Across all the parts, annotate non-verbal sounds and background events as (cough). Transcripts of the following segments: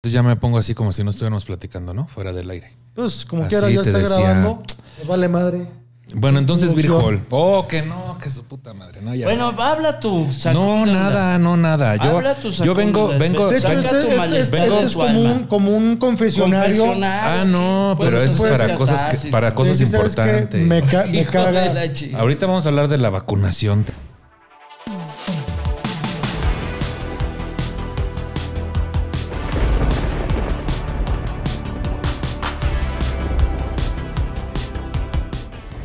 Entonces ya me pongo así como si no estuviéramos platicando, ¿no? Fuera del aire. Pues como que quiera, ya está grabando. vale madre. Bueno, entonces Virgol. Oh, que no, que su puta madre. No, bueno, habla tú. No, nada, no, nada. Yo, habla yo vengo, vengo. De hecho, este, este, este es como un, un confesionario. Ah, no, pero eso es para cosas, que, para cosas importantes. me (laughs) caga. Ahorita vamos a hablar de la vacunación.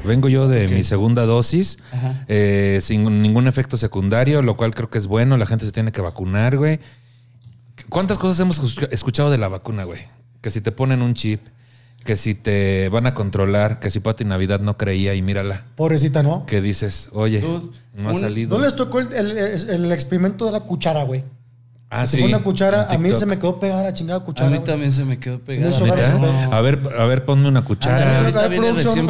Vengo yo de mi segunda dosis, eh, sin ningún efecto secundario, lo cual creo que es bueno. La gente se tiene que vacunar, güey. ¿Cuántas cosas hemos escuchado de la vacuna, güey? Que si te ponen un chip, que si te van a controlar, que si Pati Navidad no creía y mírala. Pobrecita, ¿no? Que dices, oye, no ha salido. ¿No les tocó el experimento de la cuchara, güey? Ah, una cuchara, a mí se me quedó pegada la chingada cuchara. A mí también se me quedó pegada. A ver, a ver, ponme una cuchara. A mí sí se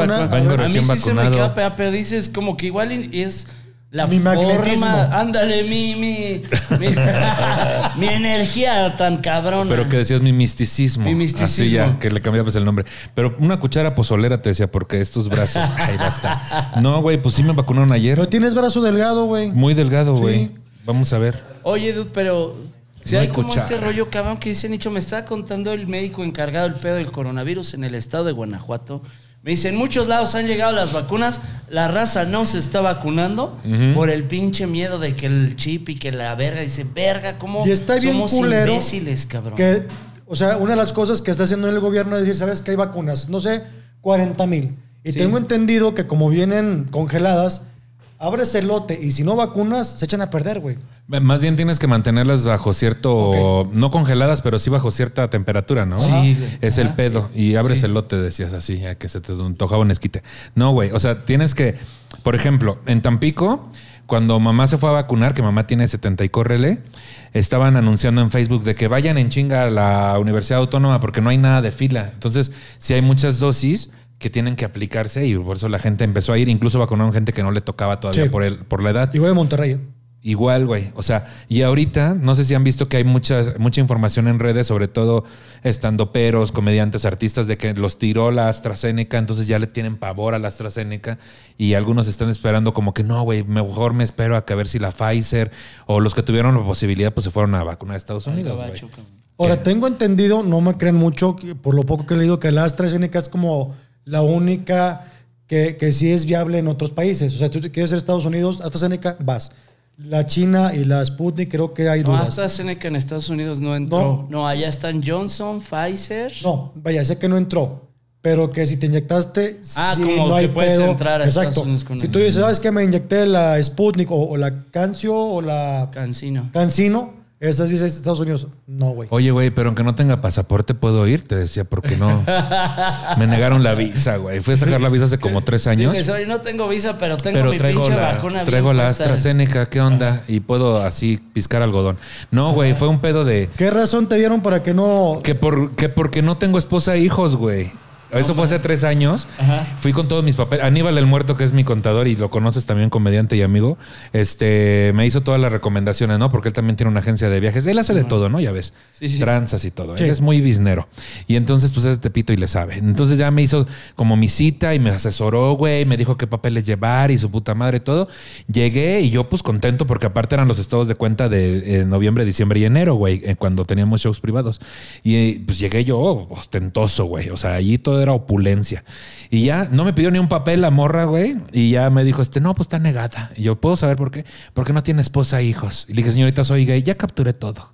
me quedó pegada, pero dices como que igual es la mi forma, ándale, mi, (laughs) mi, energía tan cabrona. Pero que decías mi misticismo. Mi misticismo. Así ya, que le cambiabas pues el nombre. Pero una cuchara pozolera te decía, porque estos brazos, (laughs) ahí basta. No, güey, pues sí me vacunaron ayer. Pero tienes brazo delgado, güey. Muy delgado, güey. Vamos a ver. Oye, dude, pero si hay, como este rollo cabrón que dicen Nicho, me estaba contando el médico encargado del pedo del coronavirus en el estado de Guanajuato. Me dice, en muchos lados han llegado las vacunas, la raza no se está vacunando por el pinche miedo de que el chip y que la verga dice, verga, ¿cómo y está somos imbéciles, cabrón? Que, o sea, una de las cosas que está haciendo el gobierno es decir, ¿sabes que hay vacunas? No sé, 40 mil. Y tengo entendido que como vienen congeladas, abres el lote y si no vacunas, se echan a perder, güey. Más bien tienes que mantenerlas bajo cierto, no congeladas, pero sí bajo cierta temperatura, ¿no? Sí, es el pedo. Y abres el lote, decías así, ya que se te antojaba un esquite. No, güey. O sea, tienes que, por ejemplo, en Tampico, cuando mamá se fue a vacunar, que mamá tiene 70 y córrele, estaban anunciando en Facebook de que vayan en chinga a la Universidad Autónoma porque no hay nada de fila. Entonces, si hay muchas dosis, que tienen que aplicarse y por eso la gente empezó a ir, incluso vacunaron gente que no le tocaba todavía por, el, por la edad. Igual de Monterrey. ¿eh? Igual, güey. O sea, y ahorita, no sé si han visto que hay mucha, mucha información en redes, sobre todo estando peros, comediantes, artistas, de que los tiró la AstraZeneca, entonces ya le tienen pavor a la AstraZeneca y algunos están esperando como que no, güey, mejor me espero a que a ver si la Pfizer o los que tuvieron la posibilidad pues se fueron a vacunar a Estados Unidos. Ahora, tengo entendido, no me creen mucho, por lo poco que he leído, que la AstraZeneca es como la única que, que sí es viable en otros países. O sea, tú quieres ser Estados Unidos, hasta Seneca vas. La China y la Sputnik creo que hay no, hasta Seneca en Estados Unidos no entró. No. no, allá están Johnson, Pfizer. No, vaya, sé que no entró pero que si te inyectaste, ah, como no hay que puedes entrar a Exacto. si tú dices, ¿sabes que me inyecté la Sputnik o, o la Cancio o la Cancino? Cancino, esta sí es Estados Unidos. No, güey. Oye, güey, pero aunque no tenga pasaporte puedo ir, te decía, porque no. Me negaron la visa, güey. Fui a sacar la visa hace como tres años. no tengo visa, pero tengo pero mi traigo pinche la, vacuna. Traigo la AstraZeneca, ¿qué onda? Y puedo así piscar algodón. No, güey, fue un pedo de. ¿Qué razón te dieron para que no.? Que, por, que porque no tengo esposa e hijos, güey. Eso fue hace tres años. Fui con todos mis papeles. Aníbal el Muerto, que es mi contador y lo conoces también, comediante y amigo, este, me hizo todas las recomendaciones, ¿no? Porque él también tiene una agencia de viajes. Él hace de todo, ¿no? Ya ves. Sí, y todo. Él es muy biznero. Y entonces, pues ese Tepito y le sabe. Entonces ya me hizo como mi cita y me asesoró, güey. Me dijo qué papeles llevar y su puta madre, todo. Llegué y yo, pues contento, porque aparte eran los estados de cuenta de eh, noviembre, diciembre y enero, güey, eh, cuando teníamos shows privados. Y pues llegué yo ostentoso, güey. O sea, allí todo era opulencia. Y ya no me pidió ni un papel la morra, güey. Y ya me dijo, este, no, pues está negada. Y yo, ¿puedo saber por qué? Porque no tiene esposa e hijos. Y le dije, señorita, soy gay. Ya capturé todo.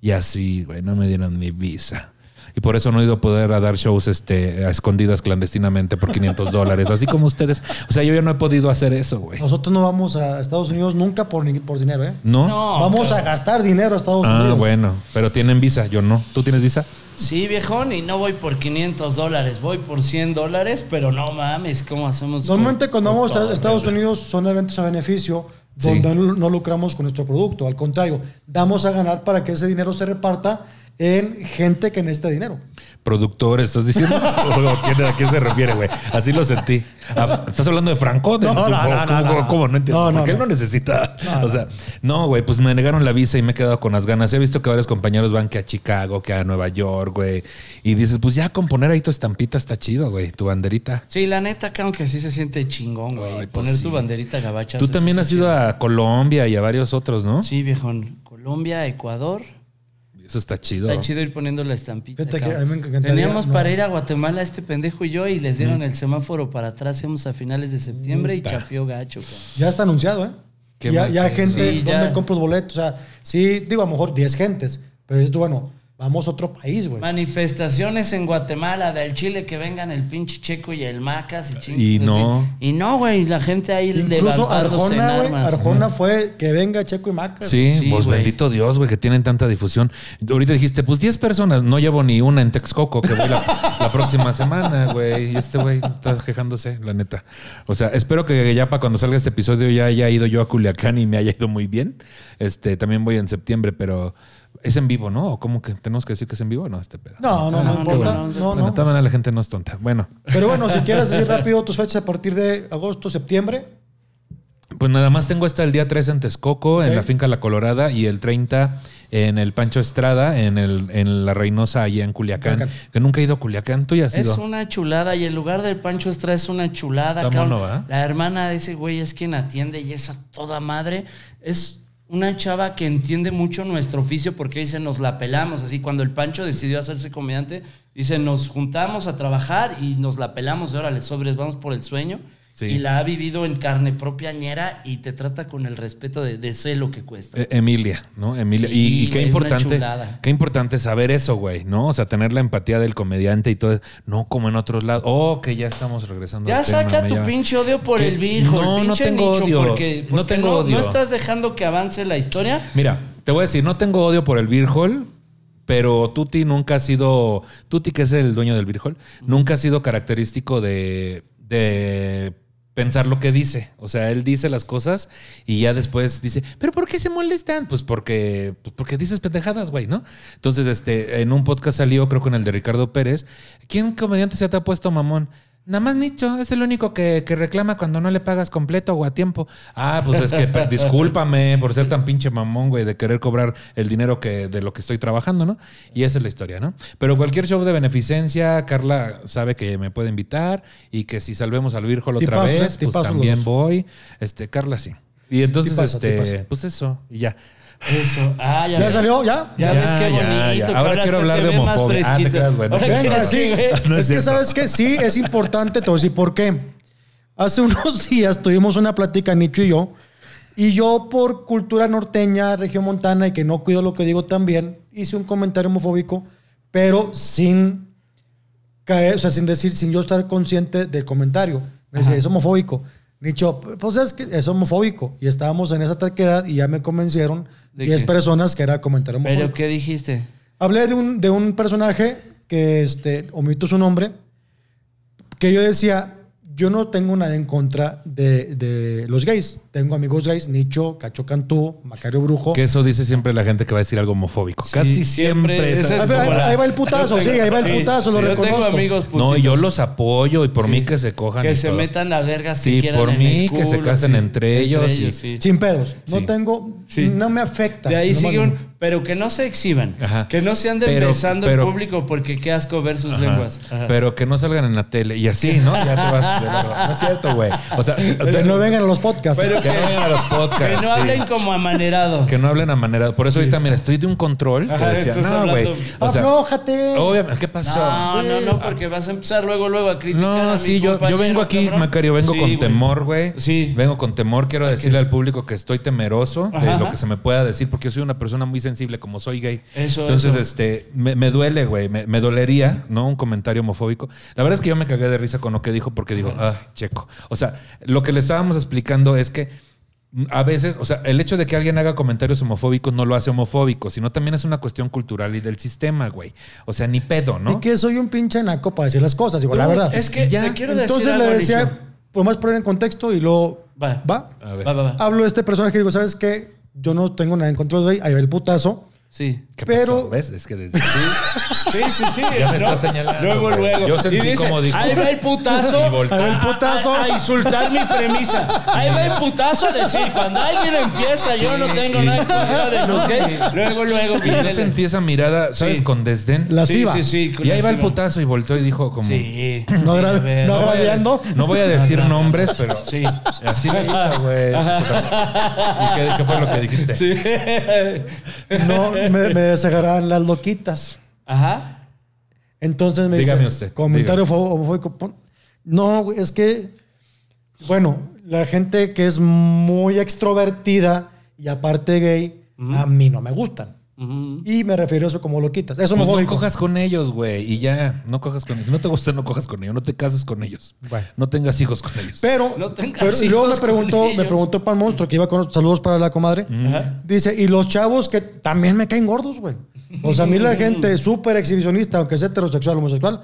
Y así, güey, no me dieron mi visa. Y por eso no he ido a poder a dar shows este, escondidas clandestinamente por 500 (laughs) dólares, así como ustedes. O sea, yo ya no he podido hacer eso, güey. Nosotros no vamos a Estados Unidos nunca por, por dinero, ¿eh? No. vamos a gastar dinero a Estados ah, Unidos. Ah, bueno, pero tienen visa, yo no. ¿Tú tienes visa? Sí, viejón, y no voy por 500 dólares, voy por 100 dólares, pero no mames, ¿cómo hacemos? Normalmente cuando vamos a Estados Unidos son eventos a beneficio donde no lucramos con nuestro producto, al contrario, damos a ganar para que ese dinero se reparta en gente que necesita dinero productor, estás diciendo. (laughs) ¿A quién se refiere, güey? Así lo sentí. Ah, ¿Estás hablando de Franco? no, no, no, no, ¿Cómo? No entiendo. porque él no necesita. o sea, no, güey, pues me negaron la visa y me he quedado con las ganas. He visto que varios compañeros van que a Chicago, que a Nueva York, güey. Y dices, pues ya con poner ahí tu estampita está chido, güey, tu banderita. Sí, la neta, que aunque sí se siente chingón, güey. Pues poner tu banderita gabacha. Tú también has ido a Colombia y a varios otros, ¿no? Sí, viejón. Colombia, Ecuador. Eso está chido. Está chido ir poniendo la estampita. Teníamos para ir a Guatemala este pendejo y yo y les dieron el semáforo para atrás. Íbamos a finales de septiembre y mm, chafió gacho. Ya está anunciado, ¿eh? ya, hay gente, donde ¿dónde boletos? O sea, sí, digo, a lo mejor 10 gentes, pero es bueno, Vamos a otro país, güey. Manifestaciones en Guatemala, del Chile, que vengan el pinche Checo y el Macas y ching, Y pues, no. Y no, güey, la gente ahí Incluso Arjona, güey. Arjona fue que venga Checo y Macas. Sí, pues bendito Dios, güey, que tienen tanta difusión. Ahorita dijiste, pues 10 personas, no llevo ni una en Texcoco, que voy la, próxima semana, güey. Y este güey está quejándose, la neta. O sea, espero que ya para cuando salga este episodio ya haya ido yo a Culiacán y me haya ido muy bien. Este, también voy en septiembre, pero... ¿Es en vivo, no? ¿O cómo que tenemos que decir que es en vivo? No, este pedo. No, no, no, ah, no, importa. No, la gente no es tonta. Bueno. Pero bueno, si quieres decir (laughs) rápido tus fechas a partir de agosto, septiembre. Pues nada más tengo hasta el día 3 en Texcoco, en la finca La Colorada, y el 30 en el Pancho Estrada, en, el, en la Reynosa, allá en Culiacán. Que nunca he ido a Culiacán, tú ya has es Es una chulada, y el lugar del Pancho Estrada es una chulada. La hermana de ese güey es quien atiende y es a toda madre. Es una chava que entiende mucho nuestro oficio porque dice, nos la pelamos. Así, cuando el Pancho decidió hacerse comediante, dice, nos juntamos a trabajar y nos la pelamos de órale, sobres, vamos por el sueño. Y la ha vivido en carne propia ñera y te trata con el respeto de, de sé lo que cuesta. E-, Emilia, ¿no? Emilia. y, qué importante. Qué importante saber eso, güey, ¿no? O sea, tener la empatía del comediante y todo. No como en otros lados. Oh, que ya estamos regresando. Ya saca tu pinche odio por el virgo. No, no tengo odio. Porque, no No estás dejando que avance la historia. Mira, te voy a decir, no tengo odio por el Virgol, pero Tuti nunca ha sido, Tuti que es el dueño del Virgol, nunca ha sido característico de de pensar lo que dice. O sea, él dice las cosas y ya después dice, ¿pero por qué se molestan? Pues porque, pues porque dices pendejadas, güey, ¿no? Entonces, este, en un podcast salió, creo que el de Ricardo Pérez, ¿quién comediante se te ha puesto mamón? Nada más Nicho, es el único que, reclama cuando no le pagas completo o a tiempo. Ah, pues es que discúlpame por ser tan pinche mamón, güey, de querer cobrar el dinero que, de lo que estoy trabajando, ¿no? Y esa es la historia, ¿no? Pero cualquier show de beneficencia, Carla sabe que me puede invitar y que si salvemos al la otra vez, eh, pues también voy. Este, Carla sí. Y entonces, este, pues eso, y ya. Eso. Ah, ya. salió? ¿Ya? Ya, bonito. Ahora quiero hablar de homofobia. Ah, es, que sabes que sí, es importante todo. ¿Y por qué? Hace unos (laughs) días tuvimos una plática, Nicho y yo, y yo por cultura norteña, región montana, y que no cuido lo que digo también, hice un comentario homofóbico, pero sin caer, o sea, sin decir, sin yo estar consciente del comentario. Me decía, es homofóbico. Nicho, pues es que es homofóbico. Y estábamos en esa traquedad y ya me convencieron 10 personas que era comentar homofóbico. ¿Pero qué dijiste? Hablé de un, de un personaje que, este, omito su nombre, que yo decía, yo no tengo nada en contra de, los gays. Tengo amigos gays, Nicho, Cacho Cantú, Macario Brujo. Que eso dice siempre la gente que va a decir algo homofóbico. Casi siempre. Ahí, va, el putazo, sí, ahí va el putazo, reconozco. No, yo los apoyo y por mí que se cojan. Que se metan a verga si Sí, por mí que se casen entre, ellos. y, sin pedos. No tengo. No me afecta. De ahí sigue un. Pero que no se exhiban. Que no se anden besando público porque qué asco ver sus lenguas. Pero que no salgan en la tele y así, ¿no? Ya te vas no es cierto, güey. O sea, que no vengan a los podcasts. que, no vengan a los podcasts. Que no hablen como amanerado. Que no hablen amanerado. Por eso ahorita, mira, estoy de un control. no, güey. O ah, sea, Obviamente, ¿qué pasó? No, no, no, ah. porque vas a empezar luego, luego a criticar. No, sí, yo, yo vengo aquí, Macario, vengo con temor, güey. Sí. Vengo con temor. Quiero decirle al público que estoy temeroso de lo que se me pueda decir, porque yo soy una persona muy sensible, como soy gay. Eso, Entonces, este, me, duele, güey. Me, me dolería, ¿no? Un comentario homofóbico. La verdad es que yo me cagué de risa con lo que dijo, porque dijo, Ah, o sea, lo que le estábamos explicando es que a veces, o sea, el hecho de que alguien haga comentarios homofóbicos no lo hace homofóbico, sino también es una cuestión cultural y del sistema, güey. O sea, ni pedo, ¿no? Y que soy un pinche naco para decir las cosas, igual la verdad. Es que ya. te quiero decir Entonces le decía, por más poner en contexto y luego... Va. ¿Va? Hablo de este personaje y digo, ¿sabes qué? Yo no tengo nada en control, güey. ahí, ahí va el putazo. Sí. ¿Qué pero. ¿Ves? Es que desde. (laughs) Sí, sí, sí. Ya me está señalando. Luego, luego. Yo sentí como dijo. Ahí va el putazo. (laughs) ahí va el putazo. A, insultar mi premisa. Ahí va el putazo a decir: cuando alguien empieza, yo no tengo nada que ver Luego, luego. Y yo sentí esa mirada, ¿sabes? Con desdén. sí, sí, sí. Y ahí va el putazo y volteó y dijo, como. Sí. (clears throat) No, no, No voy a decir nombres, pero. Sí. Así me hizo, güey. ¿Y qué, qué fue lo que dijiste? Sí. No, (laughs) me, me las loquitas. Ajá. Entonces me dice, Comentario No, es que, bueno, la gente que es muy extrovertida y aparte gay, a mí no me gustan. Y me refiero a eso como lo quitas. Eso no pues cojas con ellos, güey. Y ya, no cojas con ellos. Si no te gusta, no cojas con ellos. No te cases con ellos. No tengas hijos con ellos. Pero, yo pero me preguntó, me preguntó Pan Monstruo, que iba con saludos para la comadre. Dice, y los chavos que también me caen gordos, güey. O sea, a mí la (laughs) gente súper exhibicionista, aunque sea heterosexual, homosexual.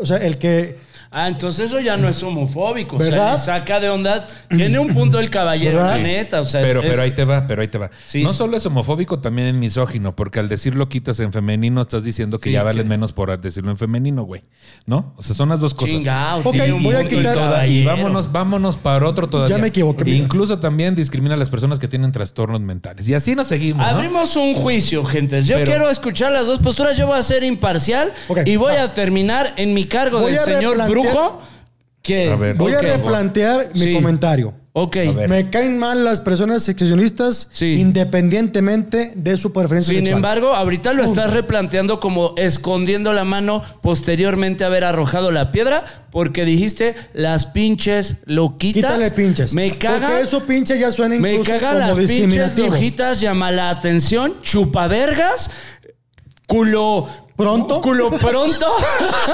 O sea, el que Ah, entonces eso ya no es homofóbico. O sea, saca de onda. Tiene un punto el caballero, la neta. O sea, pero, pero ahí te va, pero ahí te va. No solo es homofóbico, también es misógino, porque al decirlo quitas en femenino, estás diciendo que ya valen menos por decirlo en femenino, güey. ¿no? O sea, son las dos cosas. Ah, okay, voy a quitar. Y, vámonos, vámonos para otro todavía. Ya me equivoqué. Incluso también discrimina a las personas que tienen trastornos mentales. Y así nos seguimos. Abrimos un juicio, gente. Yo quiero escuchar las dos posturas. Yo voy a ser imparcial y voy a terminar en mi cargo del señor que Voy a replantear mi comentario. Ok. Me caen mal las personas seccionistas independientemente de su preferencia Sin embargo, ahorita lo estás replanteando como escondiendo la mano posteriormente haber arrojado la piedra porque dijiste las pinches loquitas. Quítale pinches. Me caga. eso pinche ya suena incluso Me caga las pinches llama la atención, vergas culo. ¿Pronto? Culo pronto.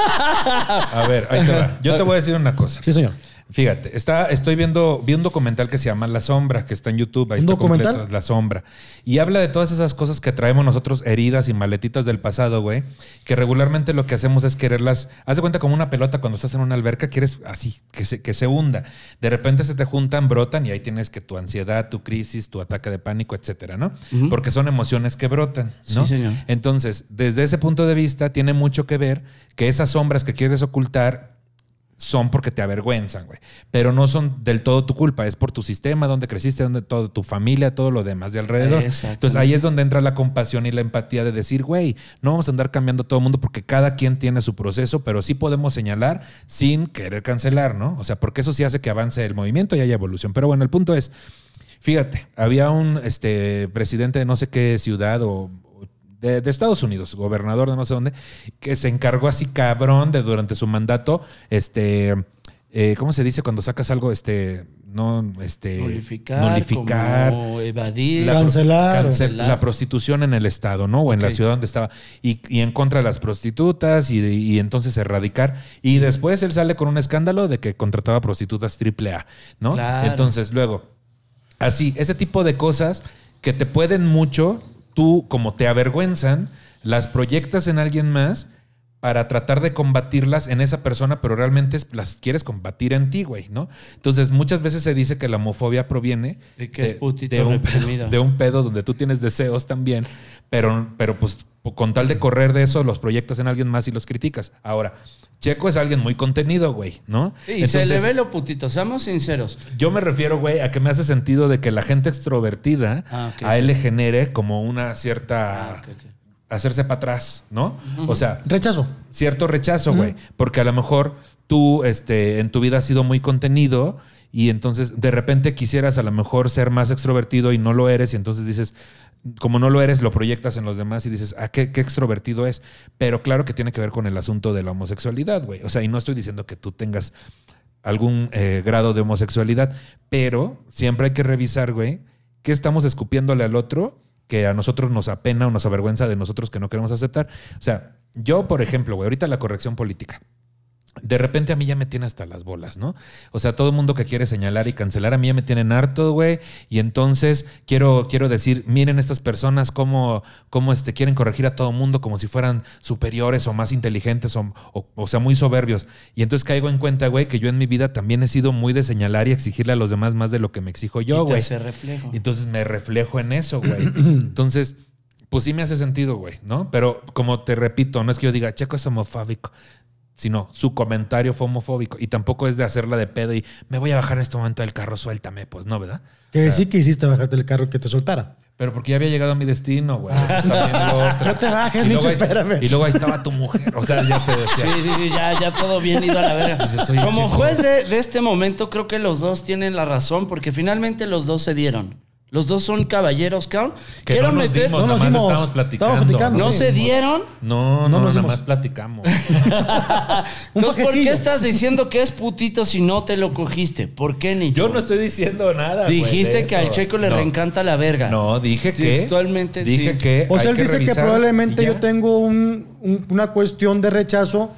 (laughs) A ver, ahí te Yo te voy a decir una cosa. Sí, señor. Fíjate, está, estoy viendo, un documental que se llama La Sombra, que está en YouTube. Ahí está documental? La Sombra. Y habla de todas esas cosas que traemos nosotros, heridas y maletitas del pasado, güey, que regularmente lo que hacemos es quererlas. Haz de cuenta como una pelota cuando estás en una alberca, quieres así, que se, que se hunda. De repente se te juntan, brotan y ahí tienes que tu ansiedad, tu crisis, tu ataque de pánico, etcétera, ¿no? Porque son emociones que brotan, ¿no? Sí, señor. Entonces, desde ese punto de vista, tiene mucho que ver que esas sombras que quieres ocultar son porque te avergüenzan, güey. Pero no son del todo tu culpa, es por tu sistema, donde creciste, donde todo, tu familia, todo lo demás de alrededor. Entonces ahí es donde entra la compasión y la empatía de decir, güey, no vamos a andar cambiando todo el mundo porque cada quien tiene su proceso, pero sí podemos señalar sin querer cancelar, ¿no? O sea, porque eso sí hace que avance el movimiento y haya evolución. Pero bueno, el punto es, fíjate, había un este, presidente de no sé qué ciudad o de, Estados Unidos, gobernador de no sé dónde, que se encargó así cabrón de durante su mandato, este, eh, ¿cómo se dice cuando sacas algo, este, no, este, evadir, cancelar, la prostitución en el estado, ¿no? O en la ciudad donde estaba y, y, en contra de las prostitutas y, y entonces erradicar y después él sale con un escándalo de que contrataba prostitutas triple A, ¿no? Entonces luego así ese tipo de cosas que te pueden mucho tú, como te avergüenzan, las proyectas en alguien más para tratar de combatirlas en esa persona, pero realmente las quieres combatir en ti, güey, ¿no? Entonces, muchas veces se dice que la homofobia proviene de, un, pedo, donde tú tienes deseos también, pero, pero pues con tal de correr de eso, los proyectas en alguien más y los criticas. Ahora, Checo es alguien muy contenido, güey, ¿no? y se le ve lo putito, seamos sinceros. Yo me refiero, güey, a que me hace sentido de que la gente extrovertida ah, a él le genere como una cierta... Ah, hacerse para atrás, ¿no? O sea. Rechazo. Cierto rechazo, güey. Porque a lo mejor tú este, en tu vida has sido muy contenido y entonces de repente quisieras a lo mejor ser más extrovertido y no lo eres y entonces dices, como no lo eres, lo proyectas en los demás y dices, ah, qué, qué extrovertido es. Pero claro que tiene que ver con el asunto de la homosexualidad, güey. O sea, y no estoy diciendo que tú tengas algún eh, grado de homosexualidad, pero siempre hay que revisar, güey, qué estamos escupiéndole al otro que a nosotros nos apena o nos avergüenza de nosotros que no queremos aceptar. O sea, yo, por ejemplo, güey, ahorita la corrección política de repente a mí ya me tiene hasta las bolas, ¿no? O sea, todo el mundo que quiere señalar y cancelar, a mí ya me tienen harto, güey. Y entonces quiero, quiero decir, miren estas personas cómo, cómo este, quieren corregir a todo el mundo como si fueran superiores o más inteligentes o, sea, muy soberbios. Y entonces caigo en cuenta, güey, que yo en mi vida también he sido muy de señalar y exigirle a los demás más de lo que me exijo yo, güey. reflejo. Entonces me reflejo en eso, güey. (clears throat) entonces pues sí me hace sentido, güey, ¿no? Pero como te repito, no es que yo diga, checo es homofóbico sino su comentario fue homofóbico y tampoco es de hacerla de pedo y me voy a bajar en este momento del carro, suéltame, pues no, ¿verdad? Que sí que hiciste bajarte del carro que te soltara. Pero porque ya había llegado a mi destino, güey. Ah. (laughs) no, te bajes, Nicho, espérame. Y luego ahí estaba tu mujer. O sea, ya te decía. Sí, sí, sí, ya, todo bien ido a la verga. Como juez de, de, este momento, creo que los dos tienen la razón, porque finalmente los dos se dieron. Los dos son caballeros, cabrón. Que no nos Dimos, no nos Estábamos platicando. ¿No se dieron? No, no, nos más platicamos. (laughs) Entonces, ¿por qué estás diciendo que es putito si no te lo cogiste? ¿Por qué, Nicho? Yo no estoy diciendo nada. Dijiste que al checo le reencanta la verga. No, dije que. Textualmente dije que. O sea, él dice que probablemente yo tengo una cuestión de rechazo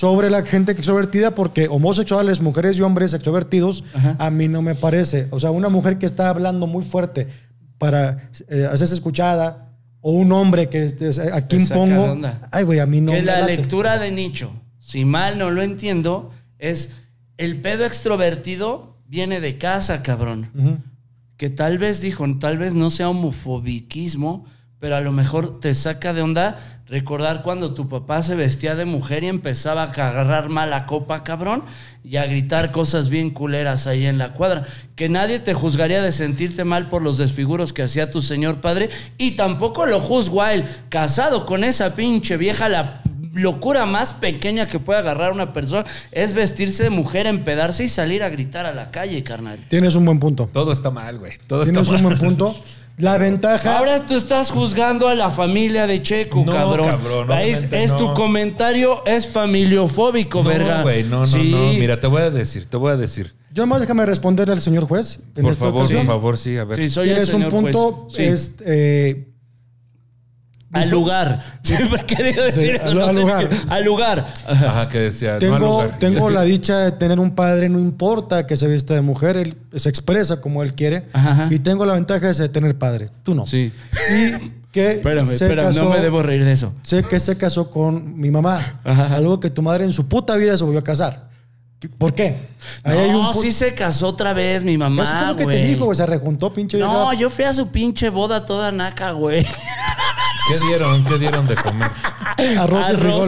sobre la gente extrovertida porque homosexuales, mujeres y hombres extrovertidos, a mí no me parece. O sea, una mujer que está hablando muy fuerte para eh, hacerse escuchada o un hombre que aquí impongo. Ay, güey, a mí no. Que la lectura de nicho, si mal no lo entiendo, es el pedo extrovertido viene de casa, cabrón. Que tal vez dijo, tal vez no sea homofobiquismo, pero a lo mejor te saca de onda recordar cuando tu papá se vestía de mujer y empezaba a agarrar mala copa, cabrón, y a gritar cosas bien culeras ahí en la cuadra. Que nadie te juzgaría de sentirte mal por los desfiguros que hacía tu señor padre, y tampoco lo juzgo a él, casado con esa pinche vieja, la locura más pequeña que puede agarrar una persona es vestirse de mujer, empedarse y salir a gritar a la calle, carnal. Tienes un buen punto. Todo está mal, güey. Todo está mal. un buen punto. (laughs) La ventaja. Ahora tú estás juzgando a la familia de Checo, cabrón. es, tu comentario es familiofóbico, no, güey, no, no, no. Mira, te voy a decir, te voy a decir. Yo más déjame responder al señor juez. por favor, por favor, sí, a ver. Sí, soy el señor un punto juez. Al lugar. Siempre he decir al, lugar. lugar. Ajá, que decía. Tengo, (laughs) la dicha de tener un padre, no importa que se vista de mujer, él se expresa como él quiere. Y tengo la ventaja de tener padre. Tú no. Sí. Y que (laughs) espérame, no me debo reír de eso. Sé que se casó con mi mamá. Algo que tu madre en su puta vida se volvió a casar. ¿Por qué? no, sí se casó otra vez mi mamá. Eso lo que te dijo, güey. Se rejuntó, pinche. No, yo fui a su pinche boda toda naca, güey. (laughs) ¿Qué dieron? ¿Qué dieron de comer? (laughs) Arroz,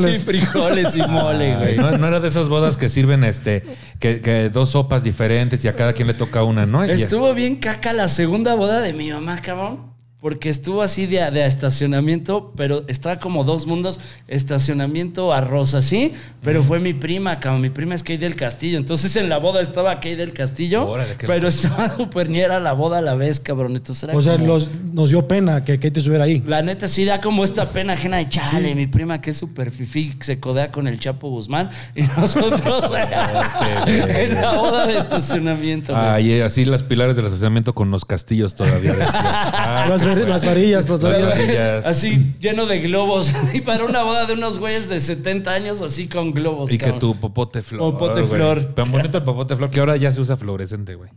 y frijoles. y mole, güey. No, era de esas bodas que sirven este, que, dos sopas diferentes y a cada quien le toca una, ¿no? Estuvo bien caca la segunda boda de mi mamá, cabrón porque estuvo así de, de estacionamiento, pero está como dos mundos, estacionamiento arroz Rosa, ¿sí? Pero fue mi prima, cabrón, mi prima es Kay del Castillo, entonces en la boda estaba Kay del Castillo, pero estaba super (laughs) la boda a la vez, cabrón, O sea, nos dio pena que Kay te estuviera ahí. La neta sí da como esta pena ajena de chale, mi prima que es super fifí, se codea con el Chapo Guzmán y nosotros (laughs) (laughs) en la boda de estacionamiento. ay ah, así las pilares del estacionamiento con los castillos todavía. Decías. Ah, las varillas, las varillas. Así lleno de globos. Y (laughs) para una boda de unos güeyes de 70 años, así con globos. Y que tu popote flor. Popote flor. Tan bonito el popote flor que ahora ya se usa fluorescente, güey.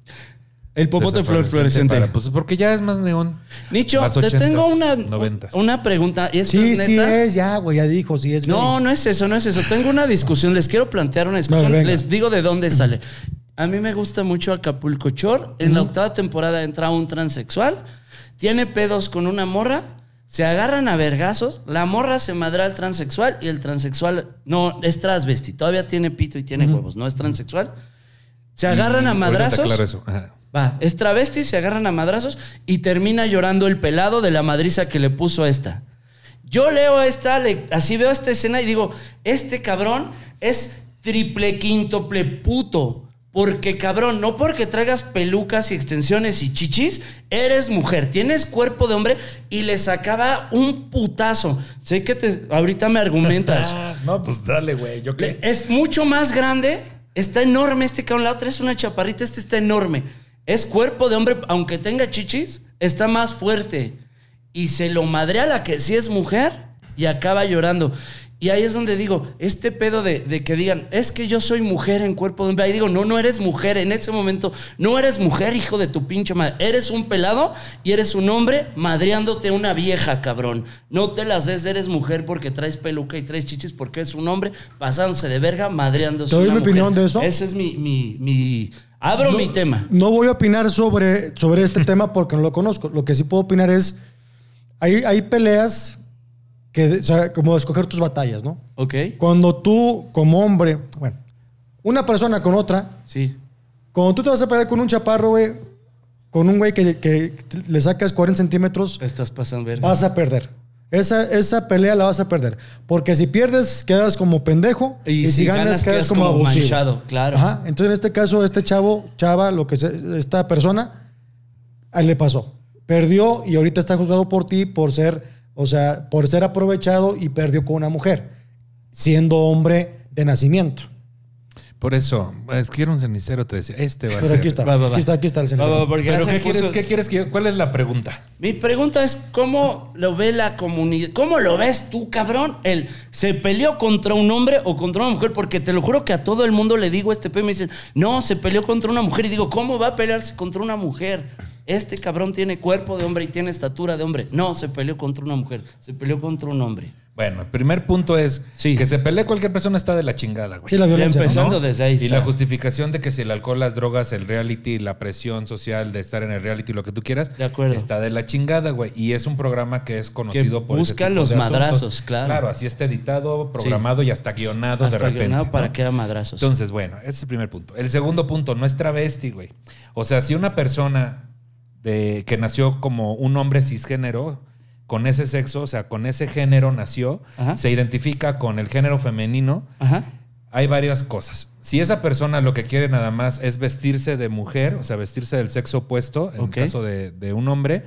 El popote flor fluorescente. pues porque ya es más neón. Nicho, te tengo una, una pregunta. ¿Y es es, ya, güey, ya dijo, sí es. No, no es eso, no es eso. Tengo una discusión, les quiero plantear una discusión. les digo de dónde sale. A mí me gusta mucho Acapulco Chor. En la octava temporada entra un transexual tiene pedos con una morra, se agarran a vergazos, la morra se madra al transexual y el transexual no es transvesti, todavía tiene pito y tiene huevos, no es transexual. Se agarran a madrazos. Va, es travesti, se agarran a madrazos y termina llorando el pelado de la madriza que le puso a esta. Yo leo esta, así veo esta escena y digo, este cabrón es triple quíntuple puto. Porque cabrón, no porque traigas pelucas y extensiones y chichis, eres mujer, tienes cuerpo de hombre y le sacaba un putazo. Sé que te, ahorita me argumentas. (laughs) Ah, no, pues dale, güey, Es mucho más grande, está enorme este cabrón, la otra es una chaparrita, este está enorme. Es cuerpo de hombre, aunque tenga chichis, está más fuerte. Y se lo madre a la que sí es mujer y acaba llorando. Y ahí es donde digo, este pedo de, que digan, es que yo soy mujer en cuerpo de hombre. Ahí digo, no, no eres mujer en ese momento. No eres mujer, hijo de tu pinche madre. Eres un pelado y eres un hombre madreándote una vieja, cabrón. No te las des, eres mujer porque traes peluca y traes chichis porque eres un hombre pasándose de verga, madreándose. ¿Te doy mi opinión de eso? Ese es mi... mi, abro mi tema. No voy a opinar sobre, sobre este (laughs) tema porque no lo conozco. Lo que sí puedo opinar es, hay peleas que, o sea, como escoger tus batallas, ¿no? Ok. Cuando tú, como hombre, bueno, una persona con otra. Sí. Cuando tú te vas a pelear con un chaparro, güey, con un güey que, le sacas 40 centímetros. estás pasando verga. Vas a perder. Esa, esa, pelea la vas a perder. Porque si pierdes, quedas como pendejo. Y, si, ganas, quedas, como, Manchado, claro. Ajá. Entonces, en este caso, este chavo, chava, lo que esta persona, le pasó. Perdió y ahorita está juzgado por ti por ser o sea, por ser aprovechado y perdió con una mujer, siendo hombre de nacimiento. Por eso, quiero un cenicero, te decía. Este va a ser. Aquí está, aquí está, aquí está el cenicero. Pero ¿qué quieres, que yo, ¿Cuál es la pregunta? Mi pregunta es: ¿cómo lo ve la comunidad? ¿Cómo lo ves tú, cabrón? El, ¿Se peleó contra un hombre o contra una mujer? Porque te lo juro que a todo el mundo le digo este pe, me dicen, no, se peleó contra una mujer. Y digo, ¿cómo va a pelearse contra una mujer? este cabrón tiene cuerpo de hombre y tiene estatura de hombre. No, se peleó contra una mujer, se peleó contra un hombre. Bueno, el primer punto es que se pelee cualquier persona está de la chingada, güey. Sí, la Empezando desde ahí. Y la justificación de que si el alcohol, las drogas, el reality, la presión social de estar en el reality, lo que tú quieras, está de la chingada, güey. Y es un programa que es conocido por. Busca los madrazos, claro. Claro, así está editado, programado y hasta guionado de repente. Guionado para que haya madrazos. Entonces, bueno, ese es el primer punto. El segundo punto, no es travesti, güey. O sea, si una persona que nació como un hombre cisgénero, con ese sexo, o sea, con ese género nació, se identifica con el género femenino. Hay varias cosas. Si esa persona lo que quiere nada más es vestirse de mujer, o sea, vestirse del sexo opuesto, en el caso de, un hombre,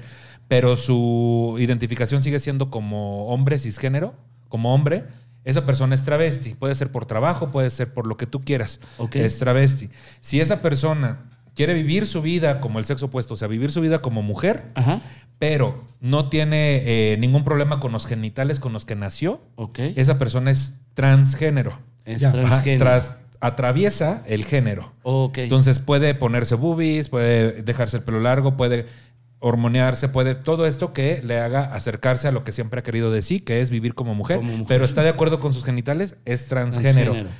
pero su identificación sigue siendo como hombre cisgénero, como hombre, esa persona es travesti. Puede ser por trabajo, puede ser por lo que tú quieras. Es travesti. Si esa persona quiere vivir su vida como el sexo opuesto, o sea, vivir su vida como mujer, pero no tiene eh, ningún problema con los genitales con los que nació, esa persona es transgénero. Es atraviesa el género. Entonces puede ponerse boobies, puede dejarse el pelo largo, puede hormonearse, puede todo esto que le haga acercarse a lo que siempre ha querido de sí, que es vivir como mujer, pero está de acuerdo con sus genitales, es transgénero. transgénero.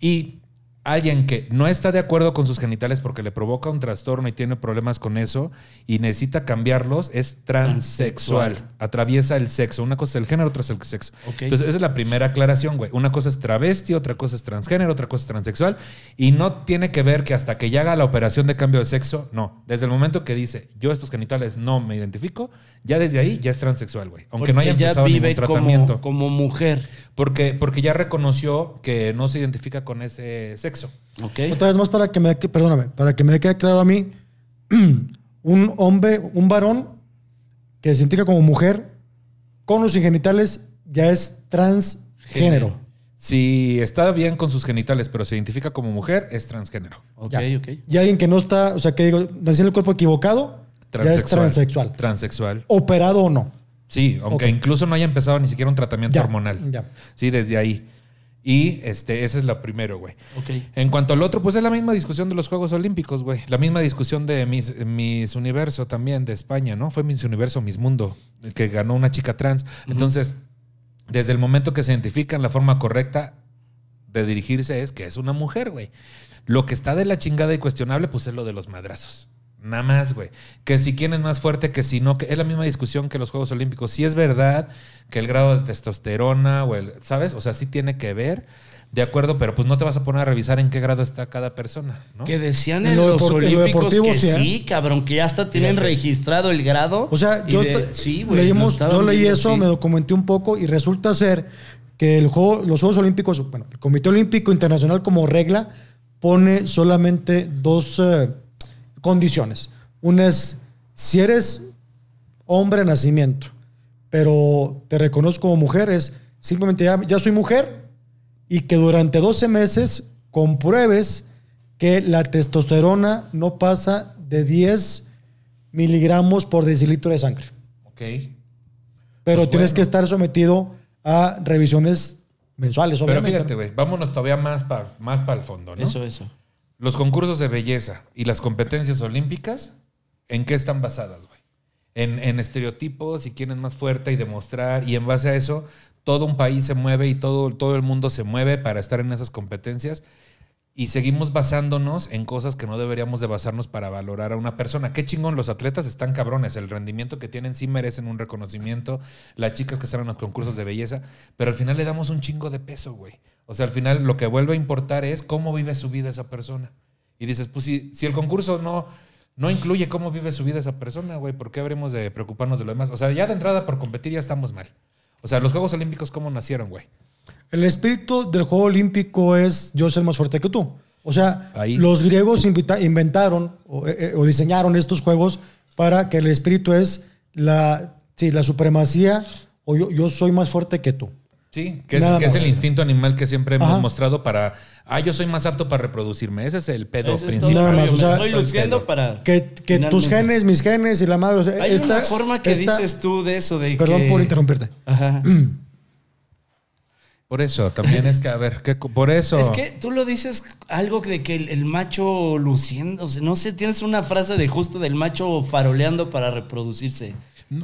Y alguien que no está de acuerdo con sus genitales porque le provoca un trastorno y tiene problemas con eso y necesita cambiarlos es transexual. Atraviesa el sexo. Una cosa es el género, otra es el sexo. Entonces, esa es la primera aclaración, güey. Una cosa es travesti, otra cosa es transgénero, otra cosa es transexual. Y no tiene que ver que hasta que ya haga la operación de cambio de sexo, no. Desde el momento que dice, yo estos genitales no me identifico, ya desde ahí ya es transexual, güey. Aunque no haya empezado ya vive ningún tratamiento. Como, como mujer. Porque, porque ya reconoció que no se identifica con ese sexo. Otra vez más para que me, perdóname, para que me quede claro a mí, (clears throat) un hombre, un varón que se identifica como mujer con los genitales ya es transgénero. Si está bien con sus genitales, pero se identifica como mujer, es transgénero. Ok, Y alguien que no está, o sea, que digo, nació el cuerpo equivocado, ya es transexual. Transexual. Operado o no. Sí, aunque incluso no haya empezado ni siquiera un tratamiento hormonal. Sí, desde ahí. Y este, es la primera, güey. En cuanto al otro, pues es la misma discusión de los Juegos Olímpicos, güey. La misma discusión de Miss, Universo también de España, ¿no? Fue Miss Universo, Miss Mundo, el que ganó una chica trans. Entonces, desde el momento que se identifican la forma correcta de dirigirse es que es una mujer, güey. Lo que está de la chingada y cuestionable, pues es lo de los madrazos. Nada más, güey. Que si quién es más fuerte, que si no, que es la misma discusión que los Juegos Olímpicos. Si es verdad que el grado de testosterona, o el, ¿sabes? O sea, sí tiene que ver. De acuerdo, pero pues no te vas a poner a revisar en qué grado está cada persona, ¿no? Que decían en, los Olímpicos que ¿eh? sí, cabrón, que ya hasta tienen registrado el grado. O sea, yo, sí, leí eso, me documenté un poco y resulta ser que el los Juegos Olímpicos, bueno, el Comité Olímpico Internacional como regla pone solamente dos... Eh, condiciones. Una es, si eres hombre de nacimiento, pero te reconozco como mujer, es simplemente ya, soy mujer y que durante 12 meses compruebes que la testosterona no pasa de 10 miligramos por decilitro de sangre. Ok. Pero pues tienes que estar sometido a revisiones mensuales, obviamente. Pero fíjate, güey, vámonos todavía más para más para el fondo, ¿no? Eso, eso los concursos de belleza y las competencias olímpicas, ¿en qué están basadas, güey? En, estereotipos y quién es más fuerte y demostrar. Y en base a eso, todo un país se mueve y todo, todo el mundo se mueve para estar en esas competencias y seguimos basándonos en cosas que no deberíamos de basarnos para valorar a una persona. Qué chingón, los atletas están cabrones, el rendimiento que tienen sí merecen un reconocimiento, las chicas que están en los concursos de belleza, pero al final le damos un chingo de peso, güey. O sea, al final lo que vuelve a importar es cómo vive su vida esa persona. Y dices, pues si, el concurso no, no incluye cómo vive su vida esa persona, güey, ¿por qué habremos de preocuparnos de lo demás? O sea, ya de entrada por competir ya estamos mal. O sea, los Juegos Olímpicos, ¿cómo nacieron, güey? El espíritu del juego olímpico es yo ser más fuerte que tú. O sea, los griegos inventaron eh, eh, o, diseñaron estos juegos para que el espíritu es la, sí, la supremacía o yo, yo soy más fuerte que tú. Sí, que es, el instinto animal que siempre hemos mostrado para, ah, yo soy más apto para reproducirme. Ese es el pedo principal. o sea, para... Que, tus genes, mis genes y la madre... Hay una forma que dices tú de eso, de Perdón por interrumpirte. Ajá. (clears throat) Por eso, también es que, a ver, por eso. Es que tú lo dices algo de que el, macho luciendo, no sé, tienes una frase de justo del macho faroleando para reproducirse.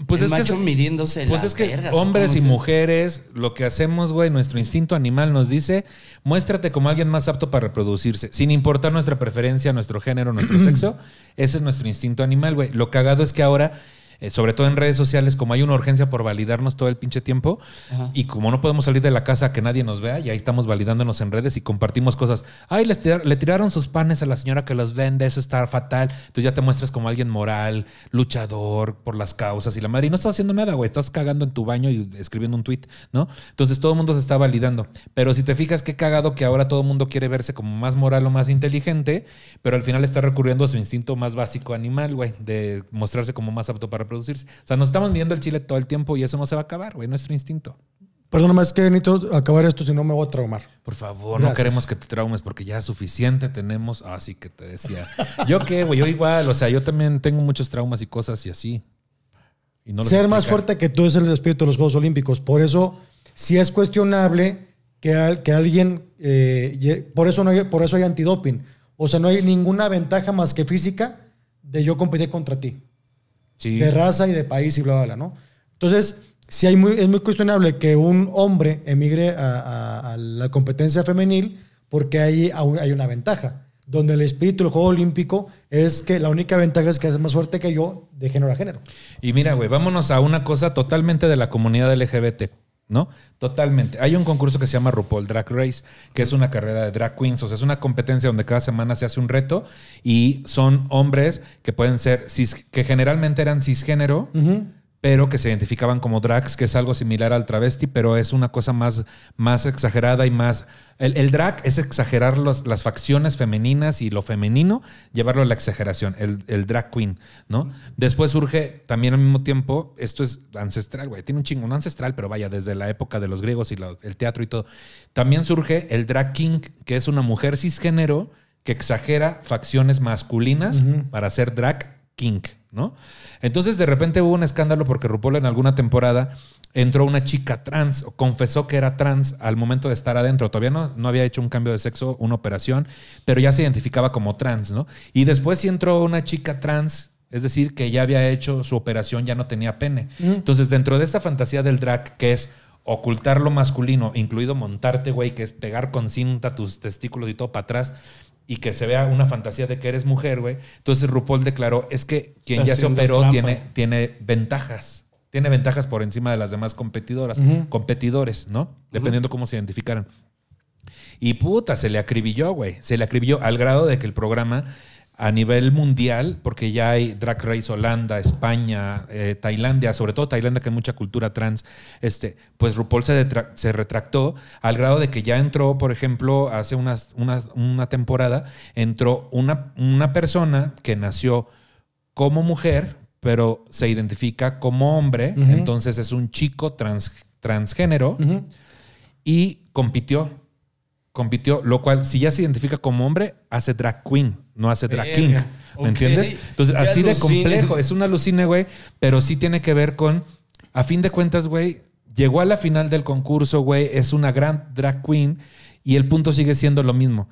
Pues el es macho que, midiéndose pues es que hombres y mujeres, lo que hacemos, güey, nuestro instinto animal nos dice, muéstrate como alguien más apto para reproducirse, sin importar nuestra preferencia, nuestro género, nuestro (clears throat) sexo, ese es nuestro instinto animal, güey. Lo cagado es que ahora eh, sobre todo en redes sociales, como hay una urgencia por validarnos todo el pinche tiempo y como no podemos salir de la casa que nadie nos vea y ahí estamos validándonos en redes y compartimos cosas. Ay, le tiraron sus panes a la señora que los vende, eso está fatal. Entonces ya te muestras como alguien moral, luchador por las causas y la madre. Y no estás haciendo nada, güey, estás cagando en tu baño y escribiendo un tweet, ¿no? Entonces todo el mundo se está validando. Pero si te fijas, qué cagado que ahora todo el mundo quiere verse como más moral o más inteligente, pero al final está recurriendo a su instinto más básico animal, güey, de mostrarse como más apto para producirse, O sea, nos estamos midiendo el chile todo el tiempo y eso no se va a acabar, güey, nuestro instinto. perdón es que necesito acabar esto, si no me voy a traumar. Por favor, no queremos que te traumes porque ya suficiente tenemos. Así ah, que te decía. Yo qué, güey, yo igual, o sea, yo también tengo muchos traumas y cosas y así. Y no Ser más fuerte que tú es el espíritu de los Juegos Olímpicos. Por eso, si es cuestionable que, que alguien, eh, por, eso no por eso hay antidoping. O sea, no hay ninguna ventaja más que física de yo competir contra ti de raza y de país y bla, bla, bla, ¿no? Entonces, si hay es muy cuestionable que un hombre emigre a, la competencia femenil porque ahí hay, hay una ventaja, donde el espíritu del juego olímpico es que la única ventaja es que es más fuerte que yo de género a género. Y mira, güey, vámonos a una cosa totalmente de la comunidad LGBT. ¿no? Totalmente. Hay un concurso que se llama RuPaul Drag Race, que es una carrera de drag queens, o sea, es una competencia donde cada semana se hace un reto y son hombres que pueden ser, cis, que generalmente eran cisgénero pero que se identificaban como drags, que es algo similar al travesti, pero es una cosa más, más exagerada y más... El, el drag es exagerar las facciones femeninas y lo femenino, llevarlo a la exageración, el, drag queen, ¿no? Después surge también al mismo tiempo, esto es ancestral, güey, tiene un chingo, ancestral, pero vaya, desde la época de los griegos y el teatro y todo. También surge el drag king, que es una mujer cisgénero que exagera facciones masculinas para ser drag King, ¿no? Entonces de repente hubo un escándalo porque RuPaul en alguna temporada entró una chica trans, o confesó que era trans al momento de estar adentro. Todavía no, no, había hecho un cambio de sexo, una operación, pero ya se identificaba como trans, ¿no? Y después sí entró una chica trans, es decir, que ya había hecho su operación, ya no tenía pene. Entonces, dentro de esta fantasía del drag, que es ocultar lo masculino, incluido montarte, güey, que es pegar con cinta tus testículos y todo para atrás, y que se vea una fantasía de que eres mujer, güey. Entonces RuPaul declaró, es que quien ya se operó tiene, tiene ventajas. Tiene ventajas por encima de las demás competidoras, competidores, ¿no? Dependiendo cómo se identificaran. Y puta, se le acribilló, güey. Se le acribilló al grado de que el programa a nivel mundial, porque ya hay Drag Race Holanda, España, eh, Tailandia, sobre todo Tailandia, que hay mucha cultura trans, este, pues RuPaul se, retractó al grado de que ya entró, por ejemplo, hace una temporada, entró una, una persona que nació como mujer, pero se identifica como hombre, entonces es un chico trans, transgénero y compitió compitió, lo cual, si ya se identifica como hombre, hace drag queen, no hace drag king. ¿Me entiendes? Entonces, así de complejo, es una alucine, güey, pero sí tiene que ver con, a fin de cuentas, güey, llegó a la final del concurso, güey, es una gran drag queen y el punto sigue siendo lo mismo.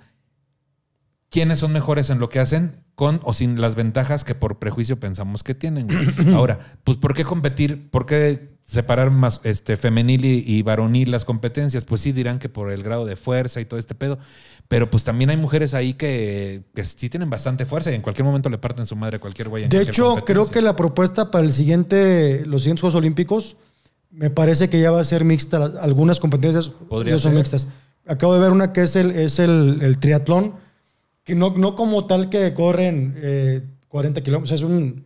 ¿Quiénes son mejores en lo que hacen? con o sin las ventajas que por prejuicio pensamos que tienen. (clears throat) Ahora, pues ¿por qué competir? ¿Por qué separar más este, femenil y, varonil las competencias? Pues sí dirán que por el grado de fuerza y todo este pedo, pero pues también hay mujeres ahí que, sí tienen bastante fuerza y en cualquier momento le parten su madre a cualquier güey. de hecho, creo que la propuesta para el siguiente, los siguientes Juegos Olímpicos me parece que ya va a ser mixta. Algunas competencias ya son ser? mixtas. Acabo de ver una que es el, es el triatlón que no, como tal que corren 40 eh, kilómetros, es un...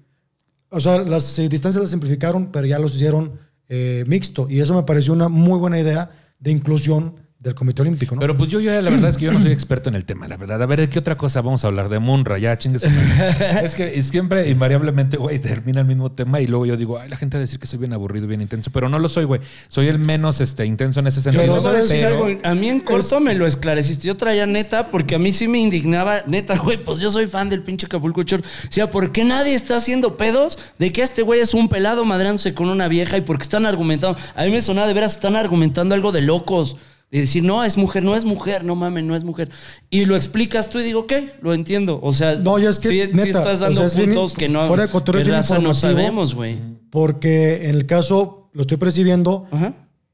O sea, las eh, distancias las simplificaron, pero ya los hicieron eh, mixto. Y eso me pareció una muy buena idea de inclusión del Comité Olímpico, ¿no? Pero pues yo, ya, la verdad es que yo no soy experto en el tema, la verdad. A ver, ¿de qué otra cosa vamos a hablar? De Munra, ya, chingues. (laughs) es que siempre, invariablemente, güey, termina el mismo tema y luego yo digo, ay, la gente va a decir que soy bien aburrido, bien intenso, pero no lo soy, güey. Soy el menos este, intenso en ese sentido. Pero, A mí en corto me lo esclareciste. Yo traía neta, porque a mí sí me indignaba, neta, güey, pues yo soy fan del pinche Acapulco O sea, ¿por qué nadie está haciendo pedos de que este güey es un pelado madrándose con una vieja y porque están argumentando? A mí me sonaba de veras, están argumentando algo de locos. Y decir, no, es mujer, no es mujer, no mames, no es mujer. Y lo explicas tú y digo, ¿qué? lo entiendo. O sea, no, estás dando puntos que no, fuera de raza no sabemos, güey. Porque en el caso, lo estoy percibiendo,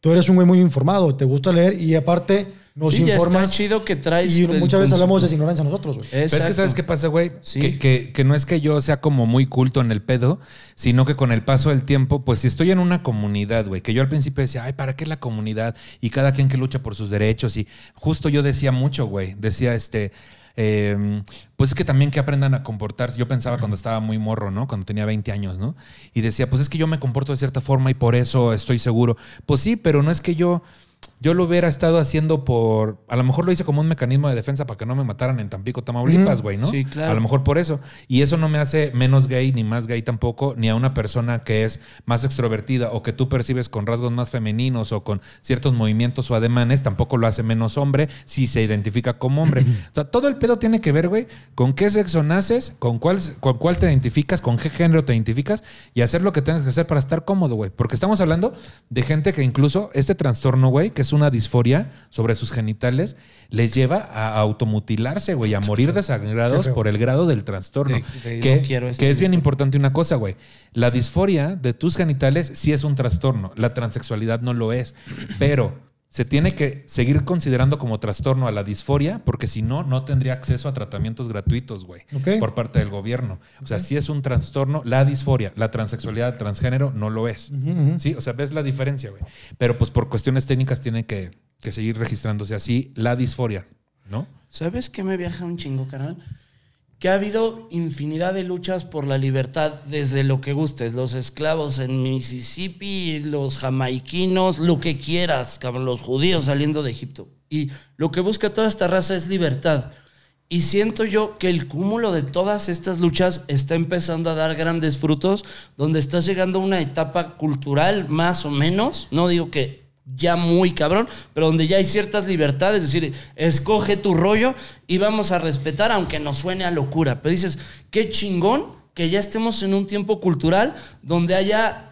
tú eres un güey muy informado, te gusta leer y aparte nos sí, informas. chido que traes. Y muchas veces hablamos de ignorancia nosotros, güey. Pero es que sabes qué pasa, güey. Que, no es que yo sea como muy culto en el pedo, sino que con el paso del tiempo, pues si estoy en una comunidad, güey, que yo al principio decía, ay, ¿para qué la comunidad? Y cada quien que lucha por sus derechos. Y justo yo decía mucho, güey. Decía este. Em, pues es que también que aprendan a comportarse. Yo pensaba cuando estaba muy morro, ¿no? Cuando tenía 20 años, ¿no? Y decía, pues es que yo me comporto de cierta forma y por eso estoy seguro. Pues sí, pero no es que yo yo lo hubiera estado haciendo por. A lo mejor lo hice como un mecanismo de defensa para que no me mataran en Tampico, Tamaulipas, güey, ¿no? Sí, claro. A lo mejor por eso. Y eso no me hace menos gay ni más gay tampoco, ni a una persona que es más extrovertida o que tú percibes con rasgos más femeninos o con ciertos movimientos o ademanes, tampoco lo hace menos hombre si se identifica como hombre. sea, todo el pedo tiene que ver, güey, con qué sexo naces, con cuál, con cuál te identificas, con qué género te identificas y hacer lo que tengas que hacer para estar cómodo, güey. Porque estamos hablando de gente que incluso este trastorno, güey, que una disforia sobre sus genitales, les lleva a automutilarse, güey, a morir desangrados por el grado del trastorno. que, que es bien importante una cosa, güey. La disforia de tus genitales sí es un trastorno, la transexualidad no lo es, pero se tiene que seguir considerando como trastorno a la disforia, porque si no, no tendría acceso a tratamientos gratuitos, güey, por parte del gobierno. O sea, si es un trastorno, la disforia, la transexualidad, el transgénero no lo es. Sí, o sea, ves la diferencia, güey. Pero pues por cuestiones técnicas tiene que, seguir registrándose así la disforia, ¿no? ¿Sabes qué me viaja un chingo, carnal? que ha habido infinidad de luchas por la libertad desde lo que gustes, los esclavos en Mississippi, los jamaiquinos, lo que quieras, los judíos saliendo de Egipto. Y lo que busca toda esta raza es libertad. Y siento yo que el cúmulo de todas estas luchas está empezando a dar grandes frutos, donde estás llegando a una etapa cultural más o menos, no digo que ya muy cabrón, pero donde ya hay ciertas libertades, es decir, escoge tu rollo y vamos a respetar, aunque nos suene a locura. Pero dices, qué chingón que ya estemos en un tiempo cultural donde haya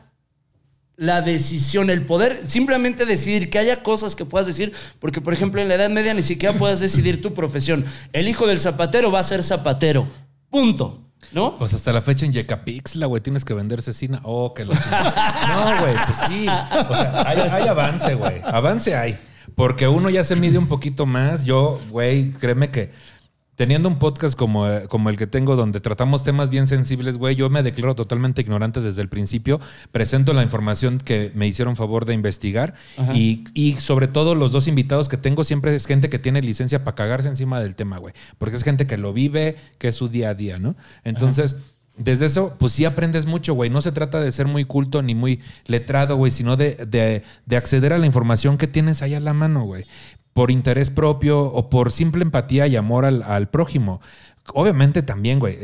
la decisión, el poder, simplemente decidir que haya cosas que puedas decir, porque por ejemplo en la Edad Media ni siquiera puedas decidir tu profesión. El hijo del zapatero va a ser zapatero. Punto. ¿No? Pues hasta la fecha en Yecapixla, güey, tienes que vender cecina. Oh, que lo No, güey, pues sí. O sea, hay, hay avance, güey. Avance hay. Porque uno ya se mide un poquito más. Yo, güey, créeme que teniendo un podcast como, eh, como el que tengo, donde tratamos temas bien sensibles, güey, yo me declaro totalmente ignorante desde el principio, presento la información que me hicieron favor de investigar y, sobre todo los dos invitados que tengo siempre es gente que tiene licencia para cagarse encima del tema, güey, porque es gente que lo vive, que es su día a día, ¿no? Entonces... Desde eso, pues sí aprendes mucho, güey. No se trata de ser muy culto ni muy letrado, güey, sino de, de, acceder a la información que tienes ahí a la mano, güey por interés propio o por simple empatía y amor al, prójimo. Obviamente también, güey,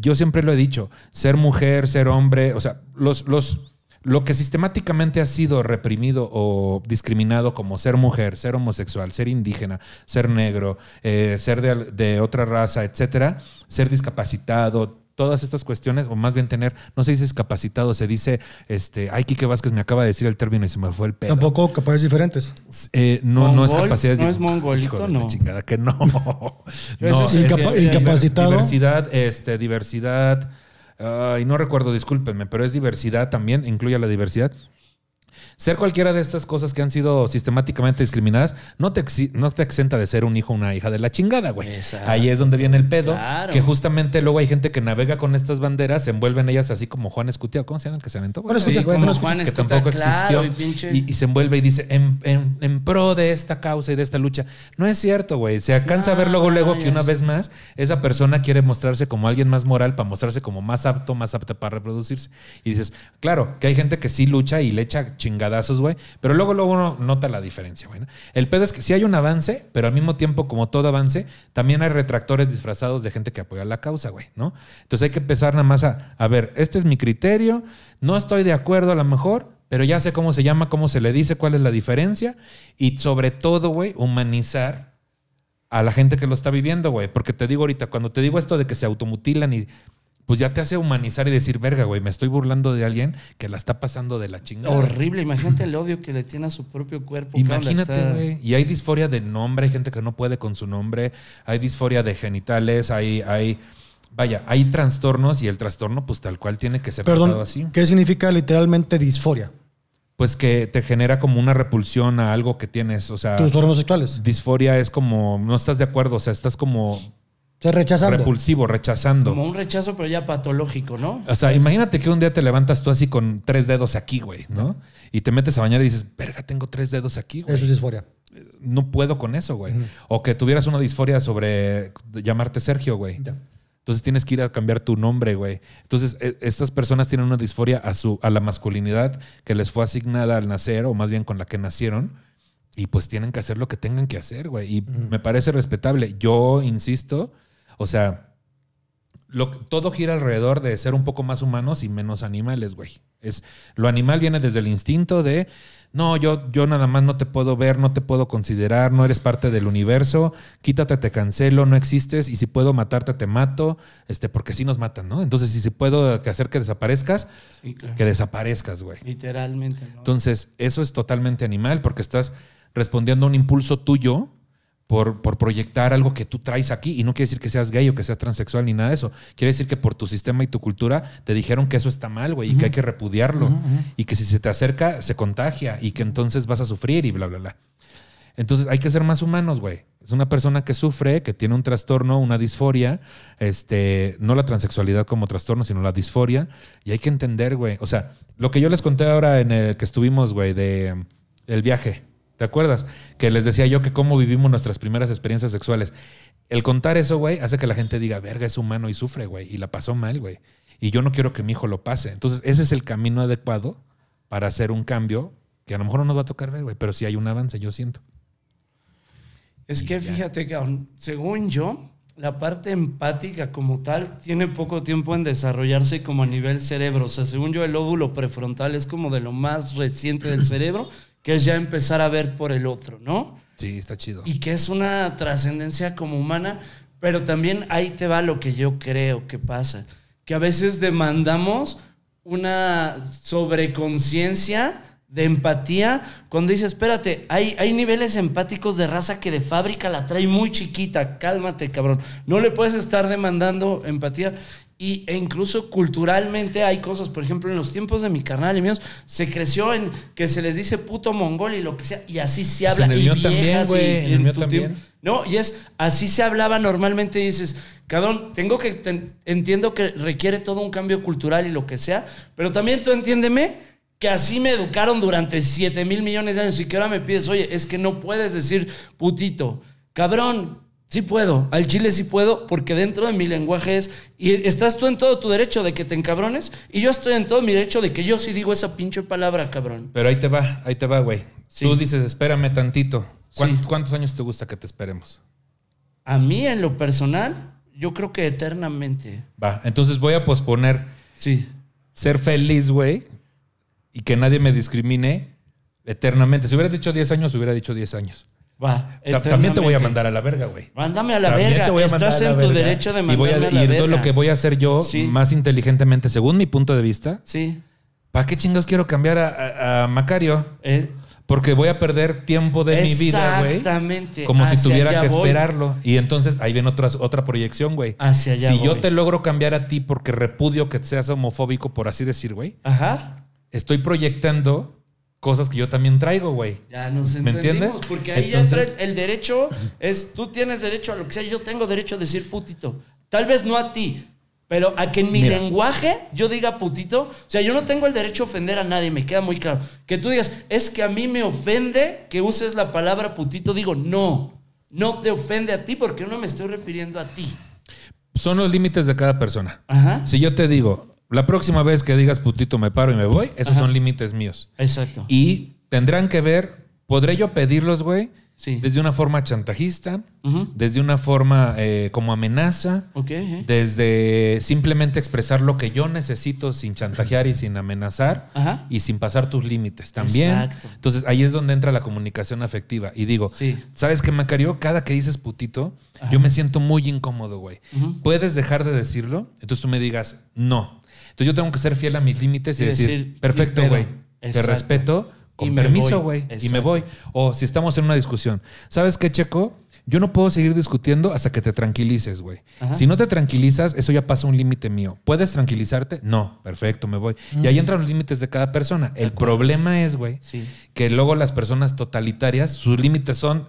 yo siempre lo he dicho, ser mujer, ser hombre, o sea, los, los, lo que sistemáticamente ha sido reprimido o discriminado como ser mujer, ser homosexual, ser indígena, ser negro, eh, ser de, otra raza, etcétera, ser discapacitado, todas estas cuestiones, o más bien tener, no se dice capacitado, se dice, este, ay, Quique Vázquez me acaba de decir el término y se me fue el pedo. Tampoco capacidades diferentes. Eh, no, no es capacidades No es mongolito, no. Chingada, que no. (laughs) no es, incapacitado. Diversidad, este, diversidad. Ay, y no recuerdo, discúlpenme, pero es diversidad también, incluye la diversidad. Ser cualquiera de estas cosas que han sido sistemáticamente discriminadas no te, exenta de ser un hijo o una hija de la chingada, güey. Ahí es donde viene el pedo. Que justamente luego hay gente que navega con estas banderas, se envuelven ellas así como Juan Escutia. ¿Cómo se llama el que se aventó? que tampoco existió. Y, se envuelve y dice, en, pro de esta causa y de esta lucha. No es cierto, güey. Se alcanza a ver luego, luego que una vez más esa persona quiere mostrarse como alguien más moral para mostrarse como más apto, más apta para reproducirse. Y dices, claro, que hay gente que sí lucha y le echa chingada güey. Pero luego, luego uno nota la diferencia, güey. El pedo es que si hay un avance, pero al mismo tiempo, como todo avance, también hay retractores disfrazados de gente que apoya la causa, güey, ¿no? Entonces hay que empezar nada más a, a ver, este es mi criterio, no estoy de acuerdo a lo mejor, pero ya sé cómo se llama, cómo se le dice, cuál es la diferencia. Y sobre todo, güey, humanizar a la gente que lo está viviendo, güey. Porque te digo ahorita, cuando te digo esto de que se automutilan y pues ya te hace humanizar y decir, verga, güey, me estoy burlando de alguien que la está pasando de la chingada. Horrible, imagínate el odio que le tiene a su propio cuerpo. Imagínate, güey. Y hay disforia de nombre, hay gente que no puede con su nombre, hay disforia de genitales, hay, hay, vaya, hay trastornos y el trastorno, pues tal cual tiene que ser Perdón, así. ¿Qué significa literalmente disforia? pues que te genera como una repulsión a algo que tienes, o sea, trastornos sexuales. Disforia es como no estás de acuerdo, o sea, estás como rechazando. Repulsivo, rechazando. Como un rechazo, pero ya patológico, ¿no? O sea, imagínate que un día te levantas tú así con tres dedos aquí, güey, ¿no? Y te metes a bañar y dices, verga, tengo tres dedos aquí, güey. Eso es disforia. No puedo con eso, güey. O que tuvieras una disforia sobre llamarte Sergio, güey. Entonces tienes que ir a cambiar tu nombre, güey. Entonces, e, estas personas tienen una disforia a, su, a la masculinidad que les fue asignada al nacer, o más bien con la que nacieron, y pues tienen que hacer lo que tengan que hacer, güey. Y me parece respetable. Yo insisto o sea, todo gira alrededor de ser un poco más humanos y menos animales, güey. Es, lo animal viene desde el instinto de, no, yo, yo nada más no te puedo ver, no te puedo considerar, no eres parte del universo, quítate, te cancelo, no existes, y si puedo matarte, te mato, este, porque sí nos matan, ¿no? Entonces, si, puedo hacer que desaparezcas, que desaparezcas, güey. Literalmente. Entonces, eso es totalmente animal porque estás respondiendo a un impulso tuyo por, proyectar algo que tú traes aquí. Y no quiere decir que seas gay o que seas transexual ni nada de eso. Quiere decir que por tu sistema y tu cultura te dijeron que eso está mal, güey, y que hay que repudiarlo. Y que si se te acerca, se contagia y que entonces vas a sufrir y bla, bla, bla. Entonces hay que ser más humanos, güey. Es una persona que sufre, que tiene un trastorno, una disforia, este, no la transexualidad como trastorno, sino la disforia. Y hay que entender, güey. O sea, lo que yo les conté ahora en el que estuvimos, güey, de el viaje ¿Te acuerdas? Que les decía yo que cómo vivimos nuestras primeras experiencias sexuales. El contar eso, güey, hace que la gente diga, verga, es humano y sufre, güey, y la pasó mal, güey. Y yo no quiero que mi hijo lo pase. Entonces, ese es el camino adecuado para hacer un cambio que a lo mejor no nos va a tocar ver, güey, pero sí hay un avance, yo siento. Es que fíjate, que según yo, la parte empática como tal tiene poco tiempo en desarrollarse como a nivel cerebro. O sea, según yo, el óvulo prefrontal es como de lo más reciente del (laughs) cerebro que es ya empezar a ver por el otro, ¿no? Sí, está chido. Y que es una trascendencia como humana, pero también ahí te va lo que yo creo que pasa, que a veces demandamos una sobreconciencia de empatía cuando dices, espérate, hay, hay niveles empáticos de raza que de fábrica la trae muy chiquita, cálmate cabrón, no le puedes estar demandando empatía. Y, e incluso culturalmente hay cosas, por ejemplo, en los tiempos de mi carnal y míos, se creció en que se les dice puto mongol y lo que sea, y así se pues habla. en el mío también, güey. En el mío también. No, y es, así se hablaba normalmente y dices, cabrón, tengo que, entiendo que requiere todo un cambio cultural y lo que sea, pero también tú entiéndeme que así me educaron durante 7 mil millones de años y que ahora me pides, oye, es que no puedes decir putito, cabrón, Sí puedo, al chile sí puedo, porque dentro de mi lenguaje es, y estás tú en todo tu derecho de que te encabrones, y yo estoy en todo mi derecho de que yo sí digo esa pinche palabra, cabrón. Pero ahí te va, ahí te va, güey. Tú dices, espérame tantito. ¿Cuántos, años te gusta que te esperemos? A mí, en lo personal, yo creo que eternamente. Va, entonces voy a posponer. Sí. Ser feliz, güey, y que nadie me discrimine eternamente. Si hubiera dicho 10 años, hubiera dicho 10 años. Va. También te voy a mandar a la verga, güey. Mándame a la verga. Estás en tu derecho de mandarme y a, la y lo que voy a hacer yo más inteligentemente, según mi punto de vista. Sí. ¿Para qué chingados quiero cambiar a, Macario? Eh. Porque voy a perder tiempo de mi vida, güey. Exactamente. Como si tuviera que esperarlo. Y entonces ahí viene otra, otra proyección, güey. Hacia allá. Si yo te logro cambiar a ti porque repudio que seas homofóbico, por así decir, güey. Ajá. Estoy proyectando cosas que yo también traigo, güey. Ya nos ¿Me entiendes? Porque ahí ya el derecho es, tú tienes derecho a lo que sea, yo tengo derecho a decir putito. Tal vez no a ti, pero a que en mi lenguaje yo diga putito, o sea, yo no tengo el derecho a ofender a nadie, me queda muy claro. Que tú digas, es que a mí me ofende que uses la palabra putito, digo, no, no te ofende a ti porque no me estoy refiriendo a ti. Son los límites de cada persona. Ajá. Si yo te digo, la próxima vez que digas putito me paro y me voy, esos son límites míos. Exacto. Y tendrán que ver, podré yo pedirlos, güey, Sí. Desde una forma chantajista, desde una forma eh, como amenaza, eh. desde simplemente expresar lo que yo necesito sin chantajear y sin amenazar y sin pasar tus límites también. Exacto. Entonces ahí es donde entra la comunicación afectiva. Y digo, ¿sabes qué, Macario? Cada que dices putito, yo me siento muy incómodo, güey. ¿Puedes dejar de decirlo? Entonces tú me digas, no. Entonces yo tengo que ser fiel a mis límites y, decir, perfecto, güey, te respeto, con permiso, güey, y me voy. O si estamos en una discusión, ¿sabes qué, Checo? Yo no puedo seguir discutiendo hasta que te tranquilices, güey. Si no te tranquilizas, eso ya pasa un límite mío. ¿Puedes tranquilizarte? No, perfecto, me voy. Y ahí entran los límites de cada persona. El problema es, güey, que luego las personas totalitarias, sus límites son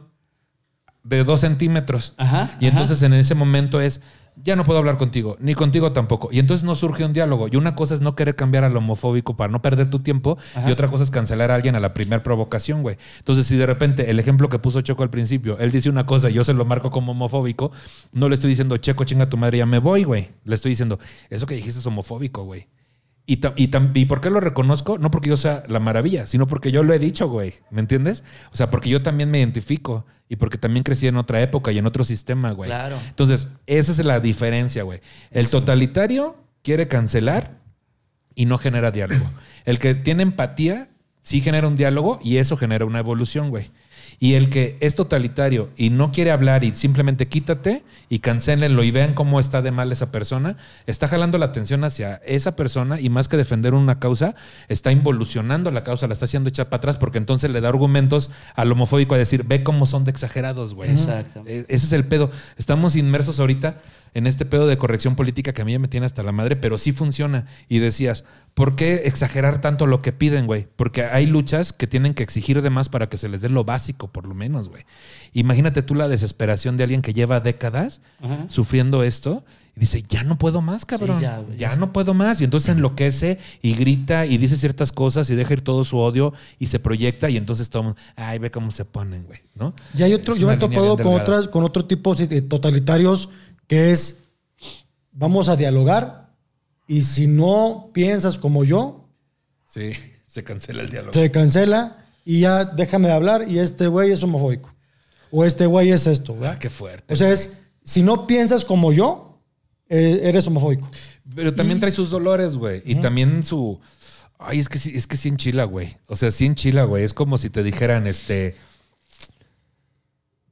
de dos centímetros. Ajá, y entonces en ese momento es, ya no puedo hablar contigo, ni contigo tampoco. Y entonces no surge un diálogo. Y una cosa es no querer cambiar al homofóbico para no perder tu tiempo, y otra cosa es cancelar a alguien a la primera provocación, güey. Entonces, si de repente el ejemplo que puso Checo al principio, él dice una cosa y yo se lo marco como homofóbico, no le estoy diciendo, Checo, chinga tu madre, ya me voy, güey. Le estoy diciendo, eso que dijiste es homofóbico, güey. Y, y, y, por qué lo reconozco? No porque yo sea la maravilla, sino porque yo lo he dicho, güey. ¿Me entiendes? O sea, porque yo también me identifico y porque también crecí en otra época y en otro sistema, güey. Claro. Entonces, esa es la diferencia, güey. El totalitario quiere cancelar y no genera diálogo. El que tiene empatía sí genera un diálogo y eso genera una evolución, güey. Y el que es totalitario y no quiere hablar y simplemente quítate y cancelenlo y vean cómo está de mal esa persona, está jalando la atención hacia esa persona y más que defender una causa, está involucionando la causa, la está haciendo echar para atrás porque entonces le da argumentos al homofóbico a decir, ve cómo son de exagerados, güey. Exacto. E-, ese es el pedo. Estamos inmersos ahorita en este pedo de corrección política que a mí ya me tiene hasta la madre, pero sí funciona. Y decías, ¿por qué exagerar tanto lo que piden, güey? Porque hay luchas que tienen que exigir de más para que se les dé lo básico por lo menos, güey. Imagínate tú la desesperación de alguien que lleva décadas sufriendo esto y dice, ya no puedo más, cabrón. ya, no puedo más. Y entonces enloquece y grita y dice ciertas cosas y deja ir todo su odio y se proyecta y entonces todo ay, ve cómo se ponen, güey, ¿no? Y hay otro, yo me he topado con, otras, con otro tipo de totalitarios que es, vamos a dialogar y si no piensas como yo... Sí, (laughs) se cancela el diálogo. Se cancela y ya déjame de hablar y este güey es homofóbico. O este güey es esto, ¿verdad? Ah, qué fuerte. O sea, es, si no piensas como yo, eh, eres homofóbico. Pero también trae sus dolores, güey. Y también su... Ay, es que es que sí enchila, güey. O sea, sí enchila, güey. Es como si te dijeran, este...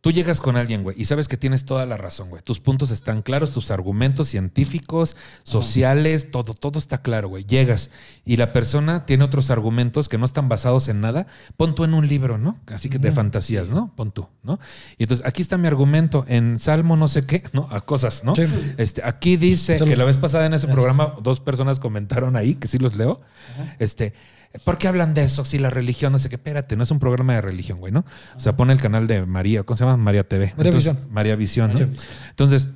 Tú llegas con alguien, güey, y sabes que tienes toda la razón, güey. Tus puntos están claros, tus argumentos científicos, sociales, todo, todo está claro, güey. Llegas y la persona tiene otros argumentos que no están basados en nada. Pon tú en un libro, ¿no? Así que de fantasías, ¿no? Pon tú, ¿no? Y entonces, aquí está mi argumento en Salmo no sé qué, (laughs) ¿no? A cosas, ¿no? Este, aquí dice que la vez pasada en ese programa dos personas comentaron ahí, que sí los leo. Este ¿por qué hablan de eso si la religión no sé qué? Espérate, no es un programa de religión, güey, ¿no? O sea, pone el canal de María, ¿cómo se llama? María TV. María Visión. María Visión, ¿no? Entonces,